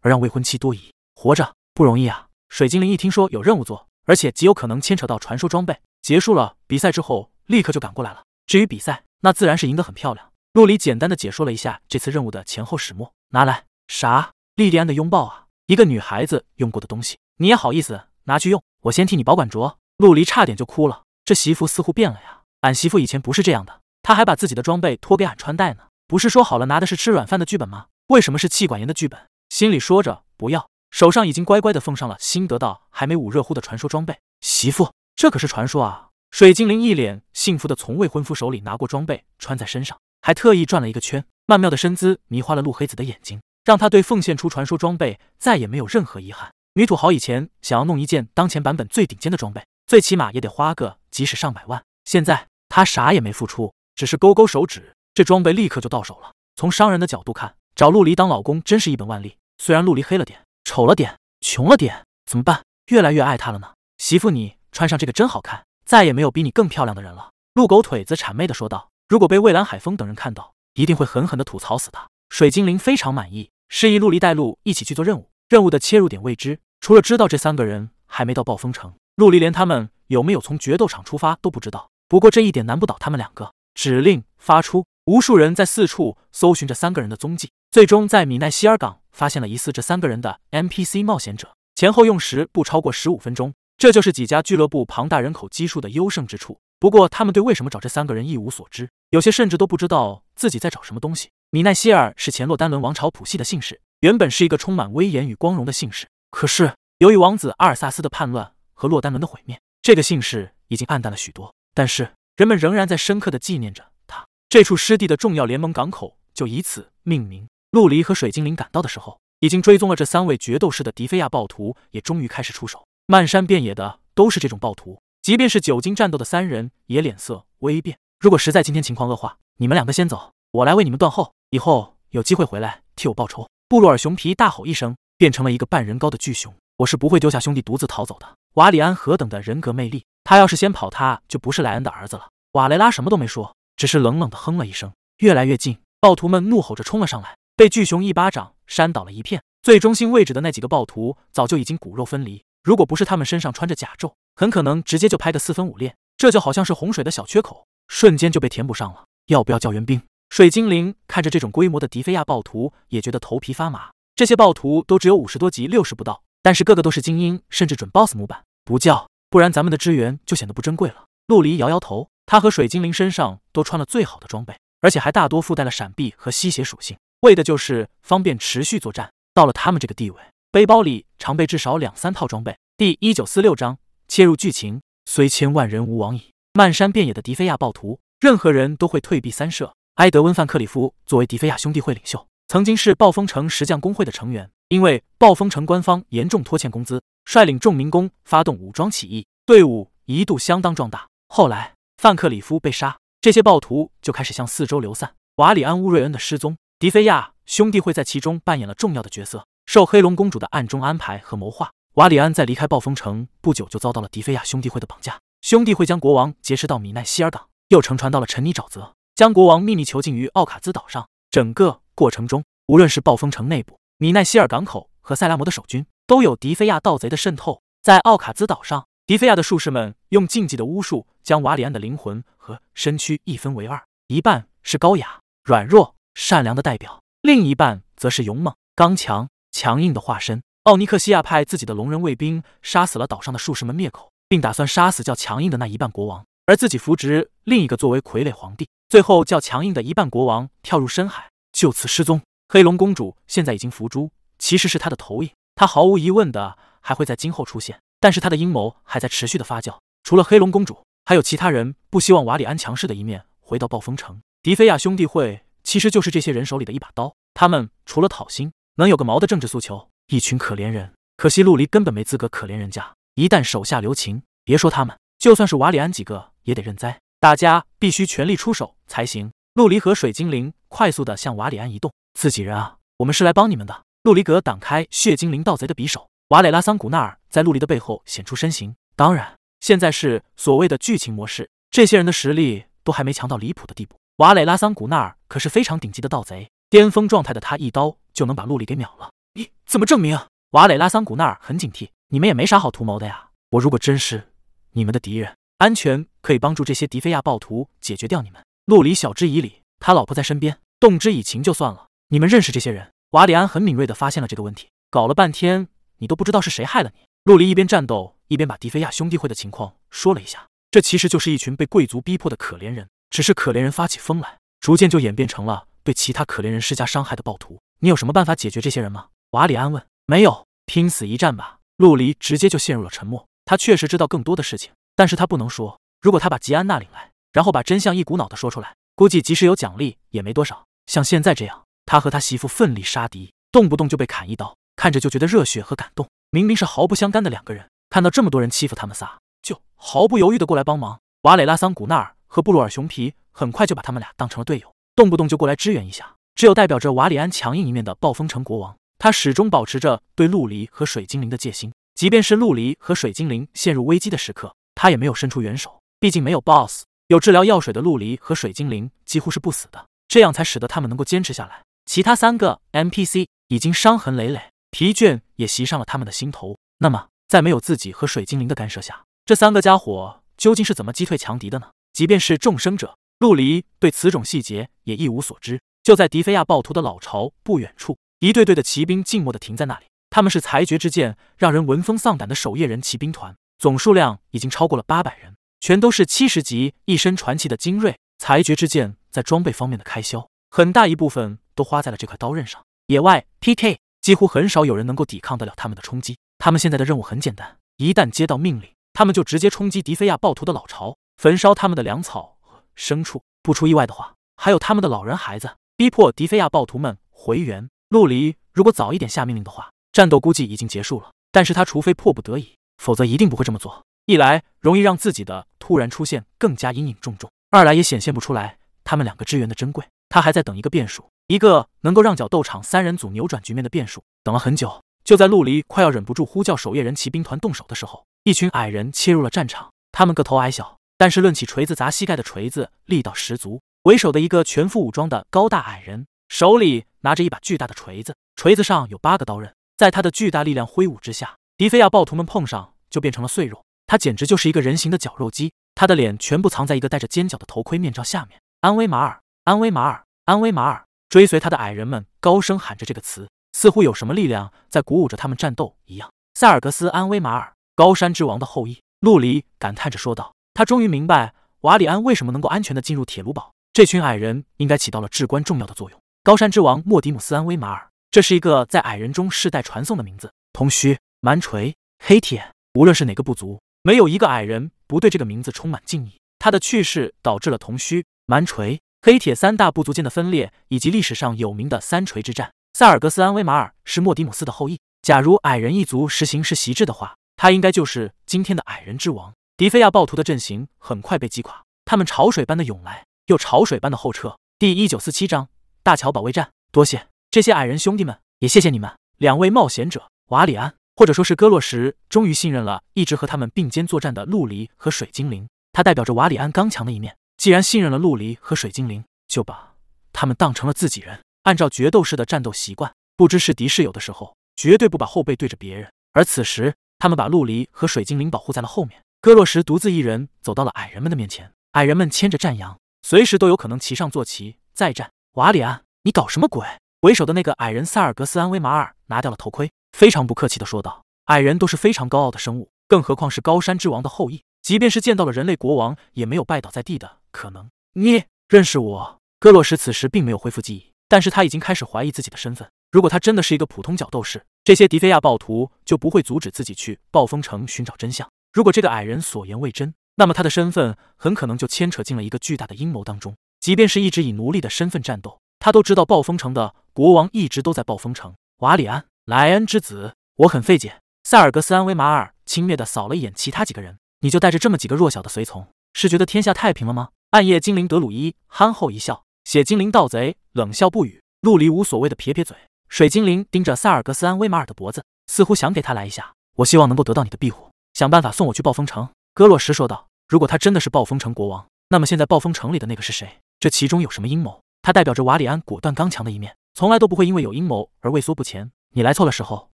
而让未婚妻多疑。活着不容易啊！水精灵一听说有任务做，而且极有可能牵扯到传说装备，结束了比赛之后立刻就赶过来了。至于比赛，那自然是赢得很漂亮。陆离简单的解说了一下这次任务的前后始末，拿来啥？莉莉安的拥抱啊！一个女孩子用过的东西，你也好意思拿去用？我先替你保管着。陆离差点就哭了，这媳妇似乎变了呀。俺媳妇以前不是这样的，她还把自己的装备托给俺穿戴呢。不是说好了拿的是吃软饭的剧本吗？为什么是气管炎的剧本？心里说着不要，手上已经乖乖的奉上了新得到还没捂热乎的传说装备。媳妇，这可是传说啊！水精灵一脸幸福的从未婚夫手里拿过装备穿在身上，还特意转了一个圈，曼妙的身姿迷花了陆黑子的眼睛，让他对奉献出传说装备再也没有任何遗憾。女土豪以前想要弄一件当前版本最顶尖的装备，最起码也得花个几十上百万，现在。他啥也没付出，只是勾勾手指，这装备立刻就到手了。从商人的角度看，找陆离当老公真是一本万利。虽然陆离黑了点、丑了点、穷了点，怎么办？越来越爱他了呢。媳妇，你穿上这个真好看，再也没有比你更漂亮的人了。陆狗腿子谄媚的说道。如果被蔚蓝海风等人看到，一定会狠狠的吐槽死他。水精灵非常满意，示意陆离带路一起去做任务。任务的切入点未知，除了知道这三个人还没到暴风城，陆离连他们有没有从决斗场出发都不知道。不过这一点难不倒他们两个。指令发出，无数人在四处搜寻着三个人的踪迹，最终在米奈希尔港发现了疑似这三个人的 NPC 冒险者，前后用时不超过十五分钟。这就是几家俱乐部庞大人口基数的优胜之处。不过他们对为什么找这三个人一无所知，有些甚至都不知道自己在找什么东西。米奈希尔是前洛丹伦王朝谱系的姓氏，原本是一个充满威严与光荣的姓氏，可是由于王子阿尔萨斯的叛乱和洛丹伦的毁灭，这个姓氏已经暗淡了许多。但是人们仍然在深刻的纪念着他。这处湿地的重要联盟港口就以此命名。陆离和水精灵赶到的时候，已经追踪了这三位决斗士的迪菲亚暴徒也终于开始出手。漫山遍野的都是这种暴徒，即便是久经战斗的三人也脸色微变。如果实在今天情况恶化，你们两个先走，我来为你们断后。以后有机会回来替我报仇。布鲁尔熊皮大吼一声，变成了一个半人高的巨熊。我是不会丢下兄弟独自逃走的。瓦里安何等的人格魅力。他要是先跑，他就不是莱恩的儿子了。瓦雷拉什么都没说，只是冷冷的哼了一声。越来越近，暴徒们怒吼着冲了上来，被巨熊一巴掌扇倒了一片。最中心位置的那几个暴徒早就已经骨肉分离，如果不是他们身上穿着甲胄，很可能直接就拍得四分五裂。这就好像是洪水的小缺口，瞬间就被填补上了。要不要叫援兵？水精灵看着这种规模的迪菲亚暴徒，也觉得头皮发麻。这些暴徒都只有五十多级，六十不到，但是个个都是精英，甚至准 BOSS 模板。不叫。不然咱们的支援就显得不珍贵了。陆离摇摇头，他和水精灵身上都穿了最好的装备，而且还大多附带了闪避和吸血属性，为的就是方便持续作战。到了他们这个地位，背包里常备至少两三套装备。第一九四六章切入剧情，虽千万人吾往矣。漫山遍野的迪菲亚暴徒，任何人都会退避三舍。埃德温·范克里夫作为迪菲亚兄弟会领袖，曾经是暴风城石匠工会的成员，因为暴风城官方严重拖欠工资。率领众民工发动武装起义，队伍一度相当壮大。后来范克里夫被杀，这些暴徒就开始向四周流散。瓦里安乌瑞恩的失踪，迪菲亚兄弟会在其中扮演了重要的角色。受黑龙公主的暗中安排和谋划，瓦里安在离开暴风城不久就遭到了迪菲亚兄弟会的绑架。兄弟会将国王劫持到米奈希尔港，又乘船到了沉泥沼泽，将国王秘密囚禁于奥卡兹岛上。整个过程中，无论是暴风城内部、米奈希尔港口和塞拉摩的守军。都有迪菲亚盗贼的渗透，在奥卡兹岛上，迪菲亚的术士们用禁忌的巫术将瓦里安的灵魂和身躯一分为二，一半是高雅、软弱、善良的代表，另一半则是勇猛、刚强、强硬的化身。奥尼克西亚派自己的龙人卫兵杀死了岛上的术士们灭口，并打算杀死较强硬的那一半国王，而自己扶植另一个作为傀儡皇帝。最后，较强硬的一半国王跳入深海，就此失踪。黑龙公主现在已经伏诛，其实是她的投影。他毫无疑问的还会在今后出现，但是他的阴谋还在持续的发酵。除了黑龙公主，还有其他人不希望瓦里安强势的一面回到暴风城。迪菲亚兄弟会其实就是这些人手里的一把刀。他们除了讨薪，能有个毛的政治诉求？一群可怜人，可惜陆离根本没资格可怜人家。一旦手下留情，别说他们，就算是瓦里安几个也得认栽。大家必须全力出手才行。陆离和水精灵快速的向瓦里安移动。自己人啊，我们是来帮你们的。陆离格挡开血精灵盗贼的匕首，瓦雷拉桑古纳尔在陆离的背后显出身形。当然，现在是所谓的剧情模式，这些人的实力都还没强到离谱的地步。瓦雷拉桑古纳尔可是非常顶级的盗贼，巅峰状态的他一刀就能把陆离给秒了。你怎么证明？瓦雷拉桑古纳尔很警惕，你们也没啥好图谋的呀。我如果真是你们的敌人，安全可以帮助这些迪菲亚暴徒解决掉你们。陆离晓之以理，他老婆在身边，动之以情就算了。你们认识这些人？瓦里安很敏锐地发现了这个问题，搞了半天，你都不知道是谁害了你。陆离一边战斗一边把迪菲亚兄弟会的情况说了一下，这其实就是一群被贵族逼迫的可怜人，只是可怜人发起疯来，逐渐就演变成了对其他可怜人施加伤害的暴徒。你有什么办法解决这些人吗？瓦里安问。没有，拼死一战吧。陆离直接就陷入了沉默。他确实知道更多的事情，但是他不能说。如果他把吉安娜领来，然后把真相一股脑的说出来，估计即使有奖励也没多少。像现在这样。他和他媳妇奋力杀敌，动不动就被砍一刀，看着就觉得热血和感动。明明是毫不相干的两个人，看到这么多人欺负他们仨，就毫不犹豫的过来帮忙。瓦雷拉桑古纳尔和布鲁尔熊皮很快就把他们俩当成了队友，动不动就过来支援一下。只有代表着瓦里安强硬一面的暴风城国王，他始终保持着对陆离和水精灵的戒心。即便是陆离和水精灵陷入危机的时刻，他也没有伸出援手。毕竟没有 BOSS，有治疗药水的陆离和水精灵几乎是不死的，这样才使得他们能够坚持下来。其他三个 n p c 已经伤痕累累，疲倦也袭上了他们的心头。那么，在没有自己和水精灵的干涉下，这三个家伙究竟是怎么击退强敌的呢？即便是众生者陆离对此种细节也一无所知。就在迪菲亚暴徒的老巢不远处，一队队的骑兵静默地停在那里。他们是裁决之剑，让人闻风丧胆的守夜人骑兵团，总数量已经超过了八百人，全都是七十级一身传奇的精锐。裁决之剑在装备方面的开销，很大一部分。都花在了这块刀刃上，野外 PK 几乎很少有人能够抵抗得了他们的冲击。他们现在的任务很简单，一旦接到命令，他们就直接冲击迪菲亚暴徒的老巢，焚烧他们的粮草和牲畜。不出意外的话，还有他们的老人孩子，逼迫迪菲亚暴徒们回援。陆离如果早一点下命令的话，战斗估计已经结束了。但是他除非迫不得已，否则一定不会这么做。一来容易让自己的突然出现更加阴影重重，二来也显现不出来他们两个支援的珍贵。他还在等一个变数。一个能够让角斗场三人组扭转局面的变数。等了很久，就在陆离快要忍不住呼叫守夜人骑兵团动手的时候，一群矮人切入了战场。他们个头矮小，但是抡起锤子砸膝盖的锤子力道十足。为首的一个全副武装的高大矮人，手里拿着一把巨大的锤子，锤子上有八个刀刃。在他的巨大力量挥舞之下，迪菲亚暴徒们碰上就变成了碎肉。他简直就是一个人形的绞肉机。他的脸全部藏在一个戴着尖角的头盔面罩下面。安威马尔，安威马尔，安威马尔。追随他的矮人们高声喊着这个词，似乎有什么力量在鼓舞着他们战斗一样。塞尔格斯·安威马尔，高山之王的后裔，路里感叹着说道：“他终于明白瓦里安为什么能够安全的进入铁炉堡，这群矮人应该起到了至关重要的作用。”高山之王莫迪姆斯·安威马尔，这是一个在矮人中世代传颂的名字。铜须、蛮锤、黑铁，无论是哪个部族，没有一个矮人不对这个名字充满敬意。他的去世导致了铜须、蛮锤。黑铁三大部族间的分裂，以及历史上有名的三锤之战。萨尔格斯·安威马尔是莫迪姆斯的后裔。假如矮人一族实行世袭制的话，他应该就是今天的矮人之王。迪菲亚暴徒的阵型很快被击垮，他们潮水般的涌来，又潮水般的后撤。第一九四七章：大桥保卫战。多谢这些矮人兄弟们，也谢谢你们，两位冒险者瓦里安，或者说是戈洛什，终于信任了一直和他们并肩作战的陆离和水精灵。他代表着瓦里安刚强的一面。既然信任了陆离和水精灵，就把他们当成了自己人。按照决斗式的战斗习惯，不知是敌是友的时候，绝对不把后背对着别人。而此时，他们把陆离和水精灵保护在了后面。戈洛什独自一人走到了矮人们的面前，矮人们牵着战羊，随时都有可能骑上坐骑再战。瓦里安，你搞什么鬼？为首的那个矮人萨尔格斯安威马尔拿掉了头盔，非常不客气地说道：“矮人都是非常高傲的生物，更何况是高山之王的后裔，即便是见到了人类国王，也没有拜倒在地的。”可能你认识我，戈洛什此时并没有恢复记忆，但是他已经开始怀疑自己的身份。如果他真的是一个普通角斗士，这些迪菲亚暴徒就不会阻止自己去暴风城寻找真相。如果这个矮人所言未真，那么他的身份很可能就牵扯进了一个巨大的阴谋当中。即便是一直以奴隶的身份战斗，他都知道暴风城的国王一直都在暴风城。瓦里安莱恩之子，我很费解。塞尔格斯安维马尔轻蔑地扫了一眼其他几个人，你就带着这么几个弱小的随从，是觉得天下太平了吗？暗夜精灵德鲁伊憨厚一笑，血精灵盗贼冷笑不语，陆离无所谓的撇撇嘴，水精灵盯着萨尔格斯安威马尔的脖子，似乎想给他来一下。我希望能够得到你的庇护，想办法送我去暴风城。戈洛什说道。如果他真的是暴风城国王，那么现在暴风城里的那个是谁？这其中有什么阴谋？他代表着瓦里安果断刚强的一面，从来都不会因为有阴谋而畏缩不前。你来错了时候，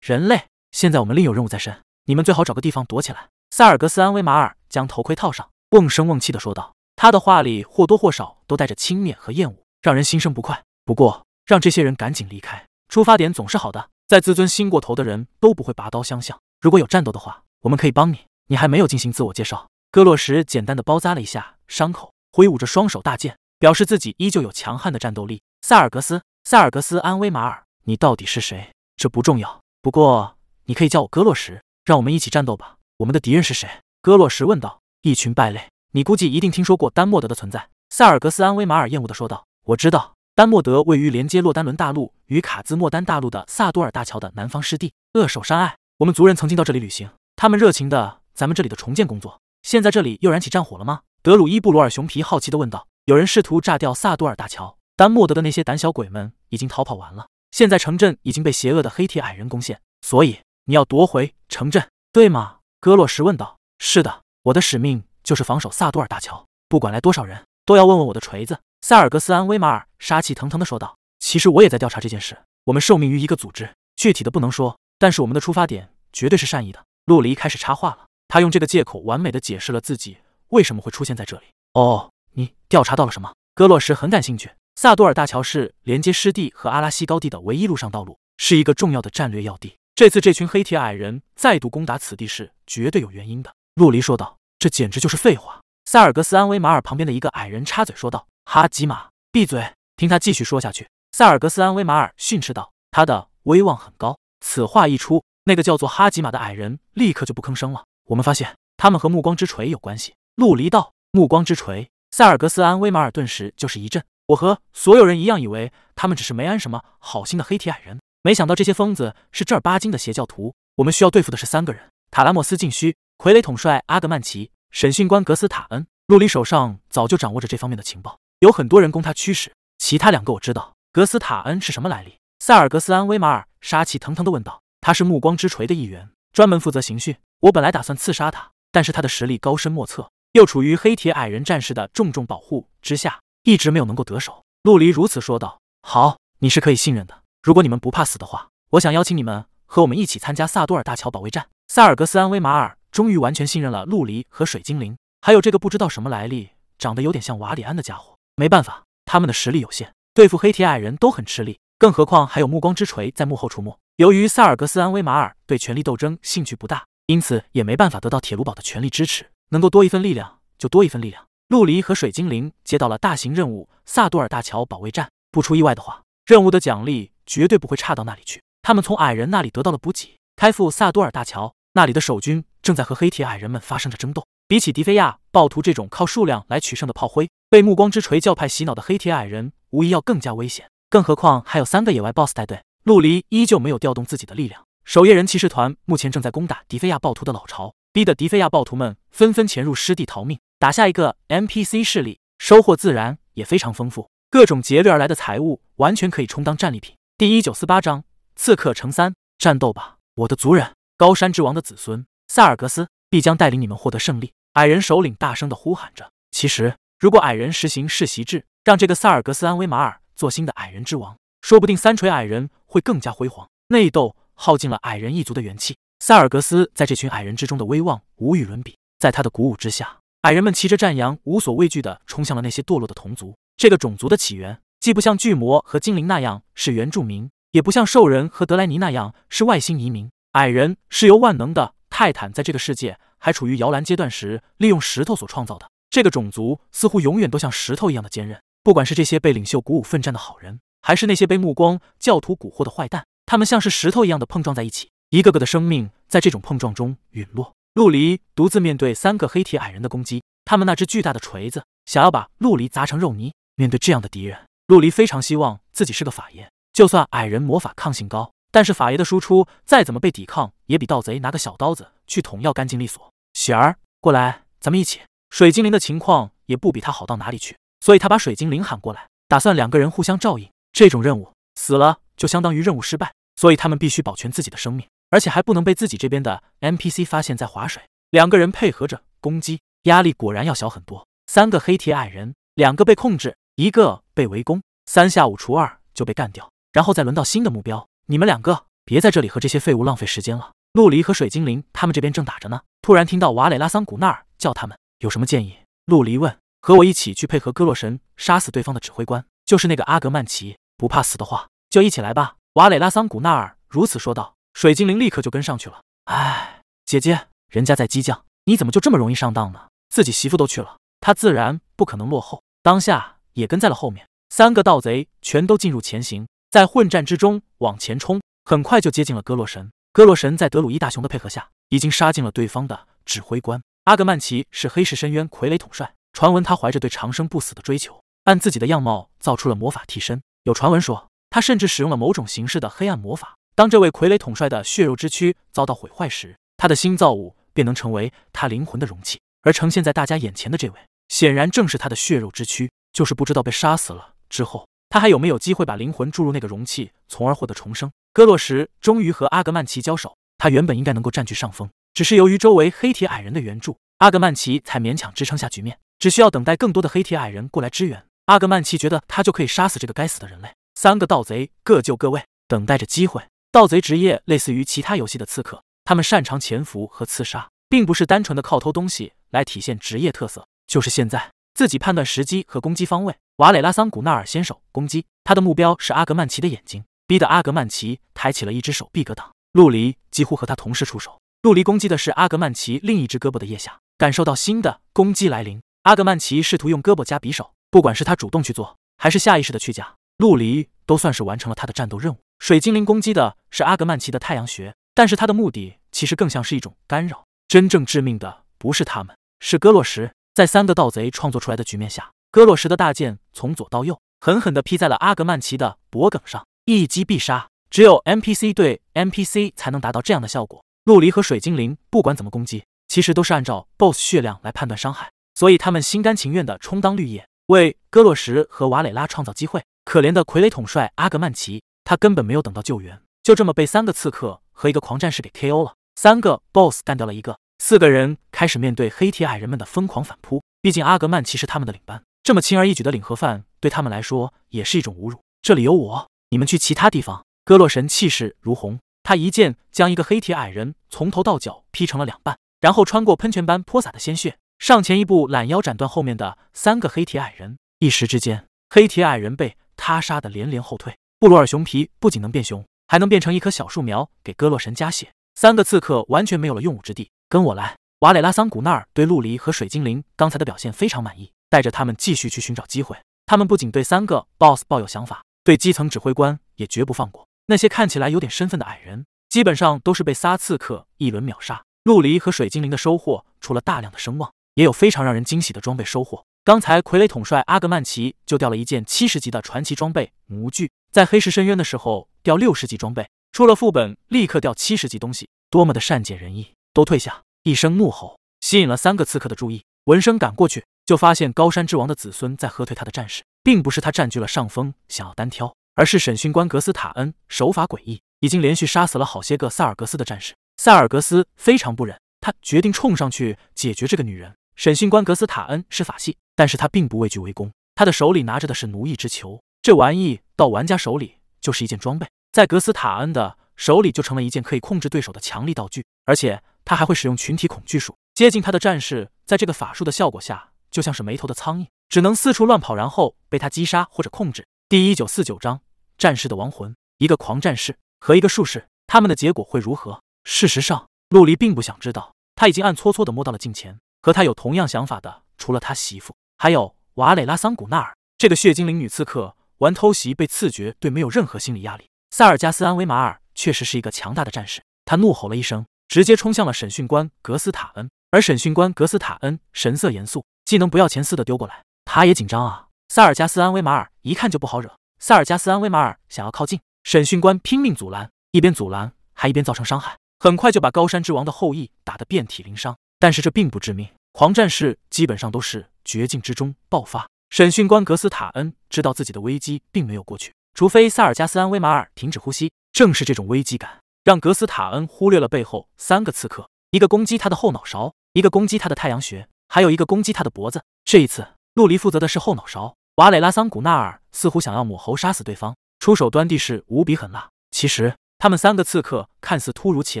人类。现在我们另有任务在身，你们最好找个地方躲起来。萨尔格斯安威马尔将头盔套上，瓮声瓮气的说道。他的话里或多或少都带着轻蔑和厌恶，让人心生不快。不过，让这些人赶紧离开，出发点总是好的。在自尊心过头的人都不会拔刀相向。如果有战斗的话，我们可以帮你。你还没有进行自我介绍。戈洛什简单的包扎了一下伤口，挥舞着双手大剑，表示自己依旧有强悍的战斗力。萨尔格斯，萨尔格斯安威马尔，你到底是谁？这不重要。不过，你可以叫我戈洛什。让我们一起战斗吧。我们的敌人是谁？戈洛什问道。一群败类。你估计一定听说过丹莫德的存在，萨尔格斯安威马尔厌恶的说道。我知道，丹莫德位于连接洛丹伦大陆与卡兹莫丹大陆的萨多尔大桥的南方湿地扼守山隘。我们族人曾经到这里旅行，他们热情的咱们这里的重建工作。现在这里又燃起战火了吗？德鲁伊布罗尔熊皮好奇的问道。有人试图炸掉萨多尔大桥，丹莫德的那些胆小鬼们已经逃跑完了，现在城镇已经被邪恶的黑铁矮人攻陷，所以你要夺回城镇，对吗？戈洛什问道。是的，我的使命。就是防守萨多尔大桥，不管来多少人，都要问问我的锤子。塞尔格斯·安威马尔杀气腾腾的说道：“其实我也在调查这件事，我们受命于一个组织，具体的不能说，但是我们的出发点绝对是善意的。”陆离开始插话了，他用这个借口完美的解释了自己为什么会出现在这里。“哦，你调查到了什么？”戈洛什很感兴趣。萨多尔大桥是连接湿地和阿拉西高地的唯一陆上道路，是一个重要的战略要地。这次这群黑铁矮人再度攻打此地是绝对有原因的。”陆离说道。这简直就是废话！塞尔格斯安威马尔旁边的一个矮人插嘴说道：“哈吉玛，闭嘴，听他继续说下去。”塞尔格斯安威马尔训斥道：“他的威望很高。”此话一出，那个叫做哈吉玛的矮人立刻就不吭声了。我们发现他们和目光之锤有关系。陆离道：“目光之锤。”塞尔格斯安威马尔顿时就是一震。我和所有人一样，以为他们只是没安什么好心的黑铁矮人，没想到这些疯子是正儿八经的邪教徒。我们需要对付的是三个人。塔拉莫斯禁虚。傀儡统帅阿格曼奇，审讯官格斯塔恩，陆离手上早就掌握着这方面的情报，有很多人供他驱使。其他两个我知道，格斯塔恩是什么来历？塞尔格斯安威马尔杀气腾腾地问道：“他是暮光之锤的一员，专门负责刑讯。我本来打算刺杀他，但是他的实力高深莫测，又处于黑铁矮人战士的重重保护之下，一直没有能够得手。”陆离如此说道：“好，你是可以信任的。如果你们不怕死的话，我想邀请你们和我们一起参加萨多尔大桥保卫战。”塞尔格斯安威马尔。终于完全信任了陆离和水精灵，还有这个不知道什么来历、长得有点像瓦里安的家伙。没办法，他们的实力有限，对付黑铁矮人都很吃力，更何况还有暮光之锤在幕后出没。由于萨尔格斯安威马尔对权力斗争兴趣不大，因此也没办法得到铁炉堡的全力支持。能够多一份力量，就多一份力量。陆离和水精灵接到了大型任务——萨多尔大桥保卫战。不出意外的话，任务的奖励绝对不会差到那里去。他们从矮人那里得到了补给，开赴萨多尔大桥。那里的守军正在和黑铁矮人们发生着争斗。比起迪菲亚暴徒这种靠数量来取胜的炮灰，被目光之锤教派洗脑的黑铁矮人无疑要更加危险。更何况还有三个野外 BOSS 带队。陆离依旧没有调动自己的力量。守夜人骑士团目前正在攻打迪菲亚暴徒的老巢，逼得迪菲亚暴徒们纷纷潜入湿地逃命。打下一个 NPC 势力，收获自然也非常丰富，各种劫掠而来的财物完全可以充当战利品。第一九四八章：刺客乘三，战斗吧，我的族人。高山之王的子孙萨尔格斯必将带领你们获得胜利。矮人首领大声的呼喊着。其实，如果矮人实行世袭制，让这个萨尔格斯安威马尔做新的矮人之王，说不定三锤矮人会更加辉煌。内斗耗尽了矮人一族的元气，萨尔格斯在这群矮人之中的威望无与伦比。在他的鼓舞之下，矮人们骑着战羊，无所畏惧的冲向了那些堕落的同族。这个种族的起源既不像巨魔和精灵那样是原住民，也不像兽人和德莱尼那样是外星移民。矮人是由万能的泰坦在这个世界还处于摇篮阶段时，利用石头所创造的。这个种族似乎永远都像石头一样的坚韧。不管是这些被领袖鼓舞奋战的好人，还是那些被目光教徒蛊惑的坏蛋，他们像是石头一样的碰撞在一起，一个个的生命在这种碰撞中陨落。陆离独自面对三个黑铁矮人的攻击，他们那只巨大的锤子想要把陆离砸成肉泥。面对这样的敌人，陆离非常希望自己是个法爷，就算矮人魔法抗性高。但是法爷的输出再怎么被抵抗，也比盗贼拿个小刀子去捅要干净利索。雪儿过来，咱们一起。水精灵的情况也不比他好到哪里去，所以他把水精灵喊过来，打算两个人互相照应。这种任务死了就相当于任务失败，所以他们必须保全自己的生命，而且还不能被自己这边的 NPC 发现在划水。两个人配合着攻击，压力果然要小很多。三个黑铁矮人，两个被控制，一个被围攻，三下五除二就被干掉，然后再轮到新的目标。你们两个别在这里和这些废物浪费时间了。陆离和水精灵他们这边正打着呢，突然听到瓦雷拉桑古纳尔叫他们有什么建议。陆离问：“和我一起去配合戈洛神杀死对方的指挥官，就是那个阿格曼奇。不怕死的话，就一起来吧。”瓦雷拉桑古纳尔如此说道。水精灵立刻就跟上去了。哎，姐姐，人家在激将，你怎么就这么容易上当呢？自己媳妇都去了，他自然不可能落后，当下也跟在了后面。三个盗贼全都进入前行。在混战之中往前冲，很快就接近了戈洛神。戈洛神在德鲁伊大熊的配合下，已经杀进了对方的指挥官。阿格曼奇是黑市深渊傀儡统帅，传闻他怀着对长生不死的追求，按自己的样貌造出了魔法替身。有传闻说，他甚至使用了某种形式的黑暗魔法。当这位傀儡统帅的血肉之躯遭到毁坏时，他的新造物便能成为他灵魂的容器。而呈现在大家眼前的这位，显然正是他的血肉之躯。就是不知道被杀死了之后。他还有没有机会把灵魂注入那个容器，从而获得重生？戈洛什终于和阿格曼奇交手，他原本应该能够占据上风，只是由于周围黑铁矮人的援助，阿格曼奇才勉强支撑下局面。只需要等待更多的黑铁矮人过来支援，阿格曼奇觉得他就可以杀死这个该死的人类。三个盗贼各就各位，等待着机会。盗贼职业类似于其他游戏的刺客，他们擅长潜伏和刺杀，并不是单纯的靠偷东西来体现职业特色。就是现在。自己判断时机和攻击方位，瓦雷拉桑古纳尔先手攻击，他的目标是阿格曼奇的眼睛，逼得阿格曼奇抬起了一只手臂格挡。陆离几乎和他同时出手，陆离攻击的是阿格曼奇另一只胳膊的腋下。感受到新的攻击来临，阿格曼奇试图用胳膊夹匕首，不管是他主动去做，还是下意识的去夹，陆离都算是完成了他的战斗任务。水精灵攻击的是阿格曼奇的太阳穴，但是他的目的其实更像是一种干扰。真正致命的不是他们，是戈洛什。在三个盗贼创作出来的局面下，戈洛什的大剑从左到右狠狠地劈在了阿格曼奇的脖颈上，一击必杀。只有 MPC 对 MPC 才能达到这样的效果。陆离和水精灵不管怎么攻击，其实都是按照 BOSS 血量来判断伤害，所以他们心甘情愿地充当绿叶，为戈洛什和瓦蕾拉创造机会。可怜的傀儡统帅阿格曼奇，他根本没有等到救援，就这么被三个刺客和一个狂战士给 KO 了。三个 BOSS 干掉了一个。四个人开始面对黑铁矮人们的疯狂反扑。毕竟阿格曼骑士他们的领班，这么轻而易举的领盒饭，对他们来说也是一种侮辱。这里有我，你们去其他地方。戈洛神气势如虹，他一剑将一个黑铁矮人从头到脚劈成了两半，然后穿过喷泉般泼洒的鲜血，上前一步，懒腰斩断后面的三个黑铁矮人。一时之间，黑铁矮人被他杀的连连后退。布鲁尔熊皮不仅能变熊，还能变成一棵小树苗给戈洛神加血。三个刺客完全没有了用武之地。跟我来，瓦雷拉桑古纳尔对陆离和水精灵刚才的表现非常满意，带着他们继续去寻找机会。他们不仅对三个 boss 抱有想法，对基层指挥官也绝不放过。那些看起来有点身份的矮人，基本上都是被仨刺客一轮秒杀。陆离和水精灵的收获，除了大量的声望，也有非常让人惊喜的装备收获。刚才傀儡统帅阿格曼奇就掉了一件七十级的传奇装备模具，在黑石深渊的时候掉六十级装备，出了副本立刻掉七十级东西，多么的善解人意。都退下！一声怒吼吸引了三个刺客的注意，闻声赶过去，就发现高山之王的子孙在喝退他的战士，并不是他占据了上风想要单挑，而是审讯官格斯塔恩手法诡异，已经连续杀死了好些个萨尔格斯的战士。萨尔格斯非常不忍，他决定冲上去解决这个女人。审讯官格斯塔恩是法系，但是他并不畏惧围攻，他的手里拿着的是奴役之球，这玩意到玩家手里就是一件装备，在格斯塔恩的手里就成了一件可以控制对手的强力道具，而且。他还会使用群体恐惧术，接近他的战士在这个法术的效果下，就像是没头的苍蝇，只能四处乱跑，然后被他击杀或者控制。第一九四九章：战士的亡魂。一个狂战士和一个术士，他们的结果会如何？事实上，陆离并不想知道。他已经暗搓搓的摸到了近前。和他有同样想法的，除了他媳妇，还有瓦蕾拉桑古纳尔这个血精灵女刺客。玩偷袭被刺，绝对没有任何心理压力。萨尔加斯安维马尔确实是一个强大的战士。他怒吼了一声。直接冲向了审讯官格斯塔恩，而审讯官格斯塔恩神色严肃，技能不要钱似的丢过来。他也紧张啊！萨尔加斯安威马尔一看就不好惹。萨尔加斯安威马尔想要靠近，审讯官拼命阻拦，一边阻拦还一边造成伤害，很快就把高山之王的后裔打得遍体鳞伤。但是这并不致命，狂战士基本上都是绝境之中爆发。审讯官格斯塔恩知道自己的危机并没有过去，除非萨尔加斯安威马尔停止呼吸。正是这种危机感。让格斯塔恩忽略了背后三个刺客，一个攻击他的后脑勺，一个攻击他的太阳穴，还有一个攻击他的脖子。这一次，陆离负责的是后脑勺。瓦雷拉桑古纳尔似乎想要抹喉杀死对方，出手端地是无比狠辣。其实，他们三个刺客看似突如其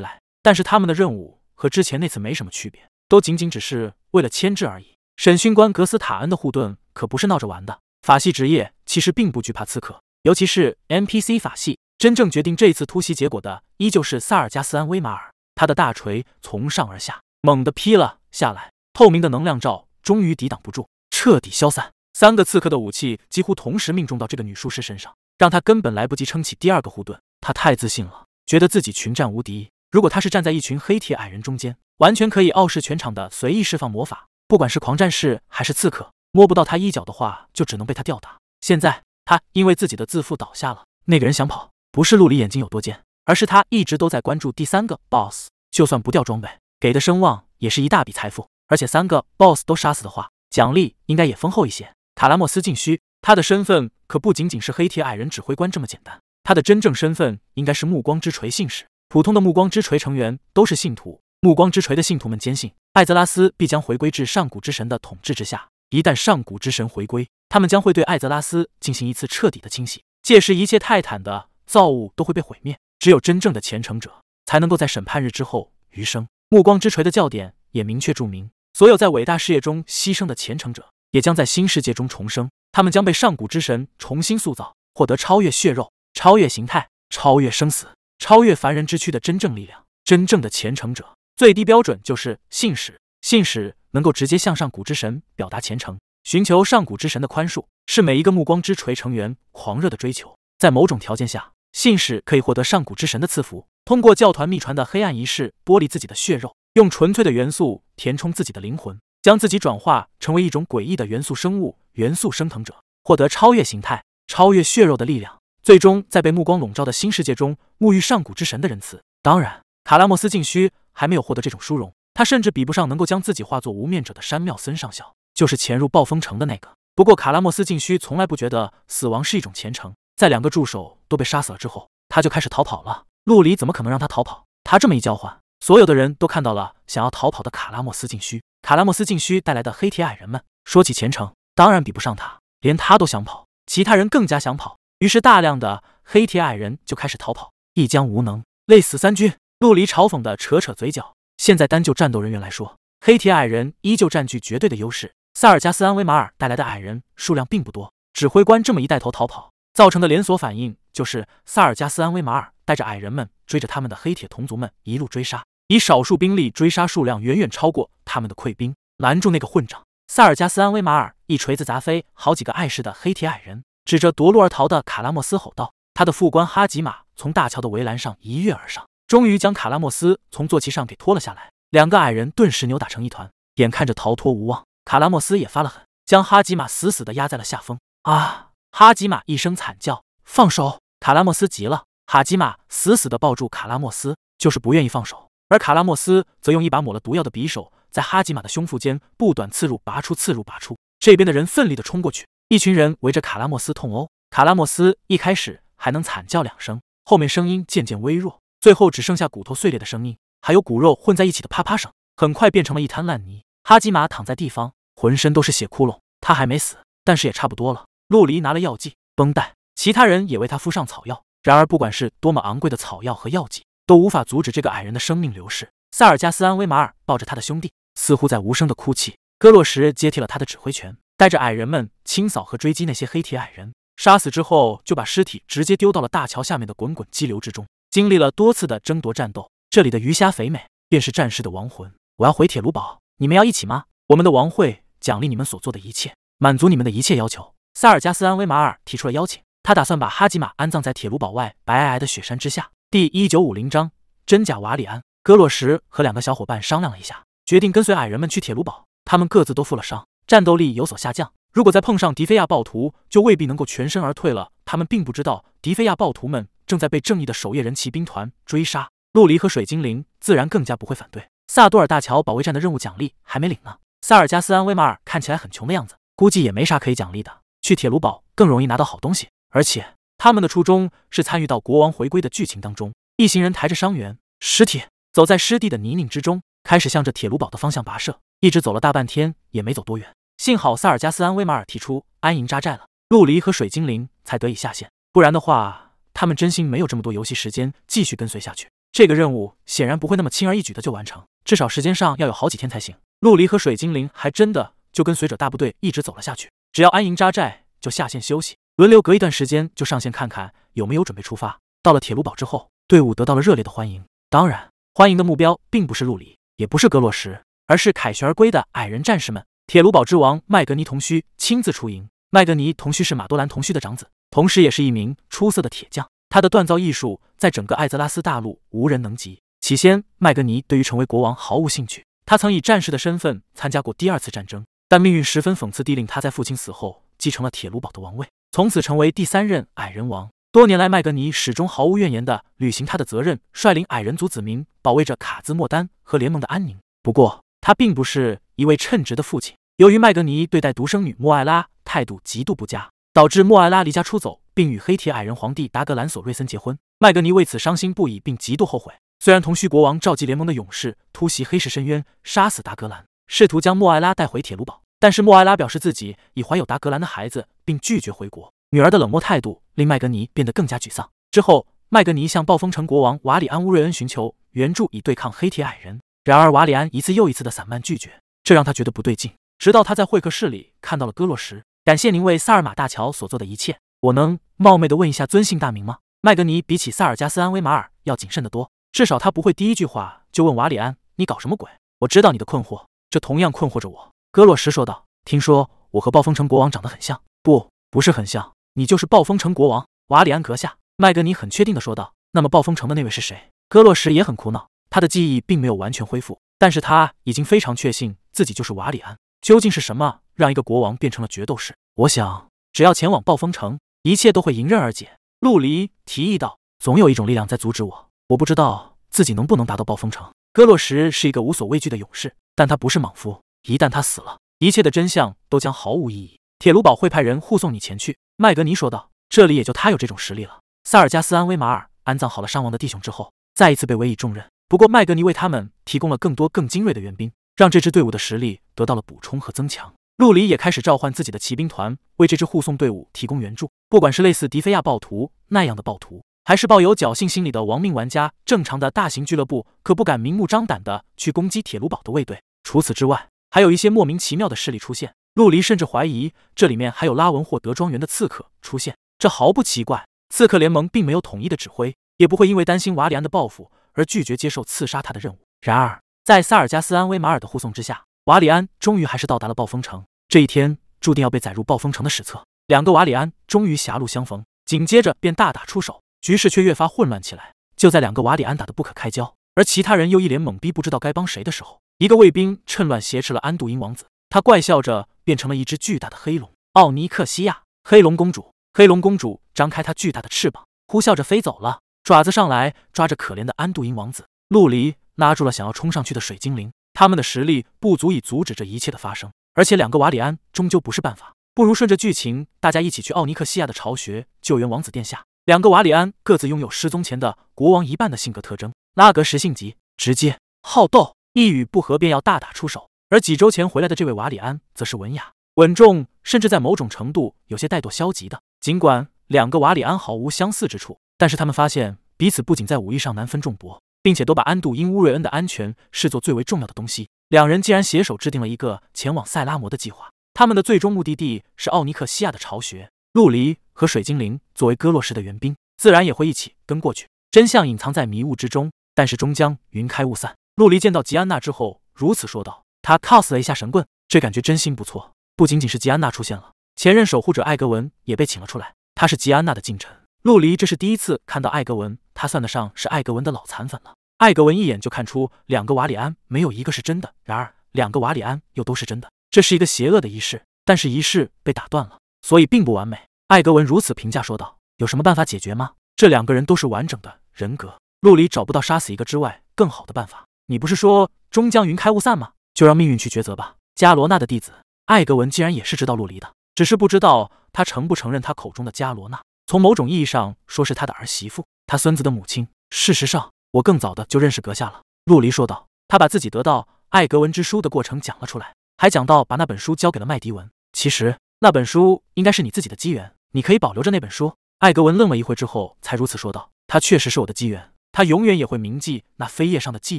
来，但是他们的任务和之前那次没什么区别，都仅仅只是为了牵制而已。审讯官格斯塔恩的护盾可不是闹着玩的。法系职业其实并不惧怕刺客，尤其是 n p c 法系。真正决定这次突袭结果的，依旧是萨尔加斯安威马尔。他的大锤从上而下，猛地劈了下来。透明的能量罩终于抵挡不住，彻底消散。三个刺客的武器几乎同时命中到这个女术士身上，让她根本来不及撑起第二个护盾。她太自信了，觉得自己群战无敌。如果她是站在一群黑铁矮人中间，完全可以傲视全场的随意释放魔法。不管是狂战士还是刺客，摸不到他衣角的话，就只能被他吊打。现在他因为自己的自负倒下了。那个人想跑。不是陆离眼睛有多尖，而是他一直都在关注第三个 boss。就算不掉装备，给的声望也是一大笔财富。而且三个 boss 都杀死的话，奖励应该也丰厚一些。卡拉莫斯禁虚，他的身份可不仅仅是黑铁矮人指挥官这么简单，他的真正身份应该是暮光之锤信使。普通的暮光之锤成员都是信徒，暮光之锤的信徒们坚信艾泽拉斯必将回归至上古之神的统治之下。一旦上古之神回归，他们将会对艾泽拉斯进行一次彻底的清洗。届时，一切泰坦的。造物都会被毁灭，只有真正的虔诚者才能够在审判日之后余生。目光之锤的教典也明确注明，所有在伟大事业中牺牲的虔诚者也将在新世界中重生，他们将被上古之神重新塑造，获得超越血肉、超越形态、超越生死、超越凡人之躯的真正力量。真正的虔诚者最低标准就是信使，信使能够直接向上古之神表达虔诚，寻求上古之神的宽恕，是每一个暮光之锤成员狂热的追求。在某种条件下。信使可以获得上古之神的赐福，通过教团秘传的黑暗仪式剥离自己的血肉，用纯粹的元素填充自己的灵魂，将自己转化成为一种诡异的元素生物——元素升腾者，获得超越形态、超越血肉的力量，最终在被目光笼罩的新世界中沐浴上古之神的仁慈。当然，卡拉莫斯·禁虚还没有获得这种殊荣，他甚至比不上能够将自己化作无面者的山妙森上校，就是潜入暴风城的那个。不过，卡拉莫斯·禁虚从来不觉得死亡是一种虔诚。在两个助手都被杀死了之后，他就开始逃跑了。陆离怎么可能让他逃跑？他这么一交换，所有的人都看到了想要逃跑的卡拉莫斯禁区。卡拉莫斯禁区带来的黑铁矮人们，说起前程，当然比不上他。连他都想跑，其他人更加想跑。于是，大量的黑铁矮人就开始逃跑。一将无能，累死三军。陆离嘲讽的扯扯嘴角。现在单就战斗人员来说，黑铁矮人依旧占据绝对的优势。萨尔加斯安维马尔带来的矮人数量并不多，指挥官这么一带头逃跑。造成的连锁反应就是萨尔加斯安威马尔带着矮人们追着他们的黑铁同族们一路追杀，以少数兵力追杀数量远远超过他们的溃兵，拦住那个混账！萨尔加斯安威马尔一锤子砸飞好几个碍事的黑铁矮人，指着夺路而逃的卡拉莫斯吼道：“他的副官哈吉马从大桥的围栏上一跃而上，终于将卡拉莫斯从坐骑上给拖了下来。两个矮人顿时扭打成一团，眼看着逃脱无望，卡拉莫斯也发了狠，将哈吉马死死的压在了下风。”啊！哈吉玛一声惨叫，放手！卡拉莫斯急了。哈吉玛死死的抱住卡拉莫斯，就是不愿意放手。而卡拉莫斯则用一把抹了毒药的匕首，在哈吉玛的胸腹间不断刺入、拔出、刺入、拔出。这边的人奋力的冲过去，一群人围着卡拉莫斯痛殴。卡拉莫斯一开始还能惨叫两声，后面声音渐渐微弱，最后只剩下骨头碎裂的声音，还有骨肉混在一起的啪啪声。很快变成了一滩烂泥。哈吉玛躺在地方，浑身都是血窟窿。他还没死，但是也差不多了。陆离拿了药剂、绷带，其他人也为他敷上草药。然而，不管是多么昂贵的草药和药剂，都无法阻止这个矮人的生命流逝。萨尔加斯·安威马尔抱着他的兄弟，似乎在无声的哭泣。戈洛什接替了他的指挥权，带着矮人们清扫和追击那些黑铁矮人，杀死之后就把尸体直接丢到了大桥下面的滚滚激流之中。经历了多次的争夺战斗，这里的鱼虾肥美，便是战士的亡魂。我要回铁炉堡，你们要一起吗？我们的王会奖励你们所做的一切，满足你们的一切要求。萨尔加斯安威马尔提出了邀请，他打算把哈吉玛安葬在铁卢堡外白皑皑的雪山之下。第一九五零章，真假瓦里安。戈洛什和两个小伙伴商量了一下，决定跟随矮人们去铁卢堡。他们各自都负了伤，战斗力有所下降。如果再碰上迪菲亚暴徒，就未必能够全身而退了。他们并不知道迪菲亚暴徒们正在被正义的守夜人骑兵团追杀。陆离和水精灵自然更加不会反对。萨多尔大桥保卫战的任务奖励还没领呢。萨尔加斯安威马尔看起来很穷的样子，估计也没啥可以奖励的。去铁炉堡更容易拿到好东西，而且他们的初衷是参与到国王回归的剧情当中。一行人抬着伤员、尸体，走在湿地的泥泞之中，开始向着铁炉堡的方向跋涉。一直走了大半天，也没走多远。幸好萨尔加斯·安威马尔提出安营扎寨了，陆离和水精灵才得以下线。不然的话，他们真心没有这么多游戏时间继续跟随下去。这个任务显然不会那么轻而易举的就完成，至少时间上要有好几天才行。陆离和水精灵还真的就跟随着大部队一直走了下去。只要安营扎寨，就下线休息，轮流隔一段时间就上线看看有没有准备出发。到了铁卢堡之后，队伍得到了热烈的欢迎。当然，欢迎的目标并不是陆离，也不是格洛什，而是凯旋而归的矮人战士们。铁卢堡之王麦格尼·同须亲自出营。麦格尼·同须是马多兰·同须的长子，同时也是一名出色的铁匠，他的锻造艺术在整个艾泽拉斯大陆无人能及。起先，麦格尼对于成为国王毫无兴趣，他曾以战士的身份参加过第二次战争。但命运十分讽刺地令他在父亲死后继承了铁炉堡的王位，从此成为第三任矮人王。多年来，麦格尼始终毫无怨言的履行他的责任，率领矮人族子民保卫着卡兹莫丹和联盟的安宁。不过，他并不是一位称职的父亲。由于麦格尼对待独生女莫艾拉态度极度不佳，导致莫艾拉离家出走，并与黑铁矮人皇帝达格兰索瑞森结婚。麦格尼为此伤心不已，并极度后悔。虽然同虚国王召集联盟的勇士突袭黑石深渊，杀死达格兰。试图将莫艾拉带回铁卢堡，但是莫艾拉表示自己已怀有达格兰的孩子，并拒绝回国。女儿的冷漠态度令麦格尼变得更加沮丧。之后，麦格尼向暴风城国王瓦里安乌瑞恩寻求援助，以对抗黑铁矮人。然而，瓦里安一次又一次的散漫拒绝，这让他觉得不对劲。直到他在会客室里看到了戈洛什，感谢您为萨尔玛大桥所做的一切。我能冒昧的问一下尊姓大名吗？麦格尼比起萨尔加斯安威马尔要谨慎得多，至少他不会第一句话就问瓦里安：“你搞什么鬼？”我知道你的困惑。这同样困惑着我。戈洛什说道：“听说我和暴风城国王长得很像，不，不是很像。你就是暴风城国王瓦里安阁下。”麦格尼很确定地说道。“那么暴风城的那位是谁？”戈洛什也很苦恼，他的记忆并没有完全恢复，但是他已经非常确信自己就是瓦里安。究竟是什么让一个国王变成了决斗士？我想，只要前往暴风城，一切都会迎刃而解。”陆离提议道。“总有一种力量在阻止我，我不知道自己能不能达到暴风城。”戈洛什是一个无所畏惧的勇士。但他不是莽夫，一旦他死了，一切的真相都将毫无意义。铁卢堡会派人护送你前去，麦格尼说道。这里也就他有这种实力了。萨尔加斯安威马尔安葬好了伤亡的弟兄之后，再一次被委以重任。不过麦格尼为他们提供了更多更精锐的援兵，让这支队伍的实力得到了补充和增强。陆离也开始召唤自己的骑兵团为这支护送队伍提供援助。不管是类似迪菲亚暴徒那样的暴徒，还是抱有侥幸心理的亡命玩家，正常的大型俱乐部可不敢明目张胆的去攻击铁卢堡的卫队。除此之外，还有一些莫名其妙的势力出现。陆离甚至怀疑这里面还有拉文霍德庄园的刺客出现，这毫不奇怪。刺客联盟并没有统一的指挥，也不会因为担心瓦里安的报复而拒绝接受刺杀他的任务。然而，在萨尔加斯安威马尔的护送之下，瓦里安终于还是到达了暴风城。这一天注定要被载入暴风城的史册。两个瓦里安终于狭路相逢，紧接着便大打出手，局势却越发混乱起来。就在两个瓦里安打得不可开交，而其他人又一脸懵逼，不知道该帮谁的时候。一个卫兵趁乱挟持了安度因王子，他怪笑着变成了一只巨大的黑龙。奥尼克西亚，黑龙公主，黑龙公主张开她巨大的翅膀，呼啸着飞走了，爪子上来抓着可怜的安度因王子。陆离拉住了想要冲上去的水精灵，他们的实力不足以阻止这一切的发生，而且两个瓦里安终究不是办法，不如顺着剧情，大家一起去奥尼克西亚的巢穴救援王子殿下。两个瓦里安各自拥有失踪前的国王一半的性格特征，拉格什性急，直接好斗。一语不合便要大打出手，而几周前回来的这位瓦里安则是文雅、稳重，甚至在某种程度有些怠惰、消极的。尽管两个瓦里安毫无相似之处，但是他们发现彼此不仅在武艺上难分众伯，并且都把安度因乌瑞恩的安全视作最为重要的东西。两人竟然携手制定了一个前往塞拉摩的计划，他们的最终目的地是奥尼克西亚的巢穴。陆离和水精灵作为戈洛什的援兵，自然也会一起跟过去。真相隐藏在迷雾之中，但是终将云开雾散。陆离见到吉安娜之后，如此说道：“他 cos 了一下神棍，这感觉真心不错。不仅仅是吉安娜出现了，前任守护者艾格文也被请了出来。他是吉安娜的近臣。陆离这是第一次看到艾格文，他算得上是艾格文的老残粉了。艾格文一眼就看出两个瓦里安没有一个是真的，然而两个瓦里安又都是真的，这是一个邪恶的仪式，但是仪式被打断了，所以并不完美。”艾格文如此评价说道：“有什么办法解决吗？这两个人都是完整的人格，陆离找不到杀死一个之外更好的办法。”你不是说终将云开雾散吗？就让命运去抉择吧。加罗娜的弟子艾格文竟然也是知道陆离的，只是不知道他承不承认他口中的加罗娜，从某种意义上说是他的儿媳妇，他孙子的母亲。事实上，我更早的就认识阁下了。陆离说道，他把自己得到艾格文之书的过程讲了出来，还讲到把那本书交给了麦迪文。其实那本书应该是你自己的机缘，你可以保留着那本书。艾格文愣了一会之后才如此说道：“他确实是我的机缘，他永远也会铭记那扉页上的寄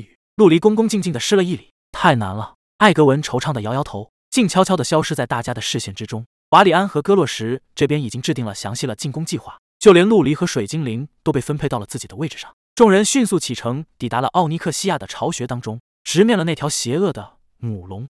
语。”陆离恭恭敬敬的施了一礼，太难了。艾格文惆怅的摇摇头，静悄悄的消失在大家的视线之中。瓦里安和戈洛什这边已经制定了详细的进攻计划，就连陆离和水精灵都被分配到了自己的位置上。众人迅速启程，抵达了奥尼克西亚的巢穴当中，直面了那条邪恶的母龙。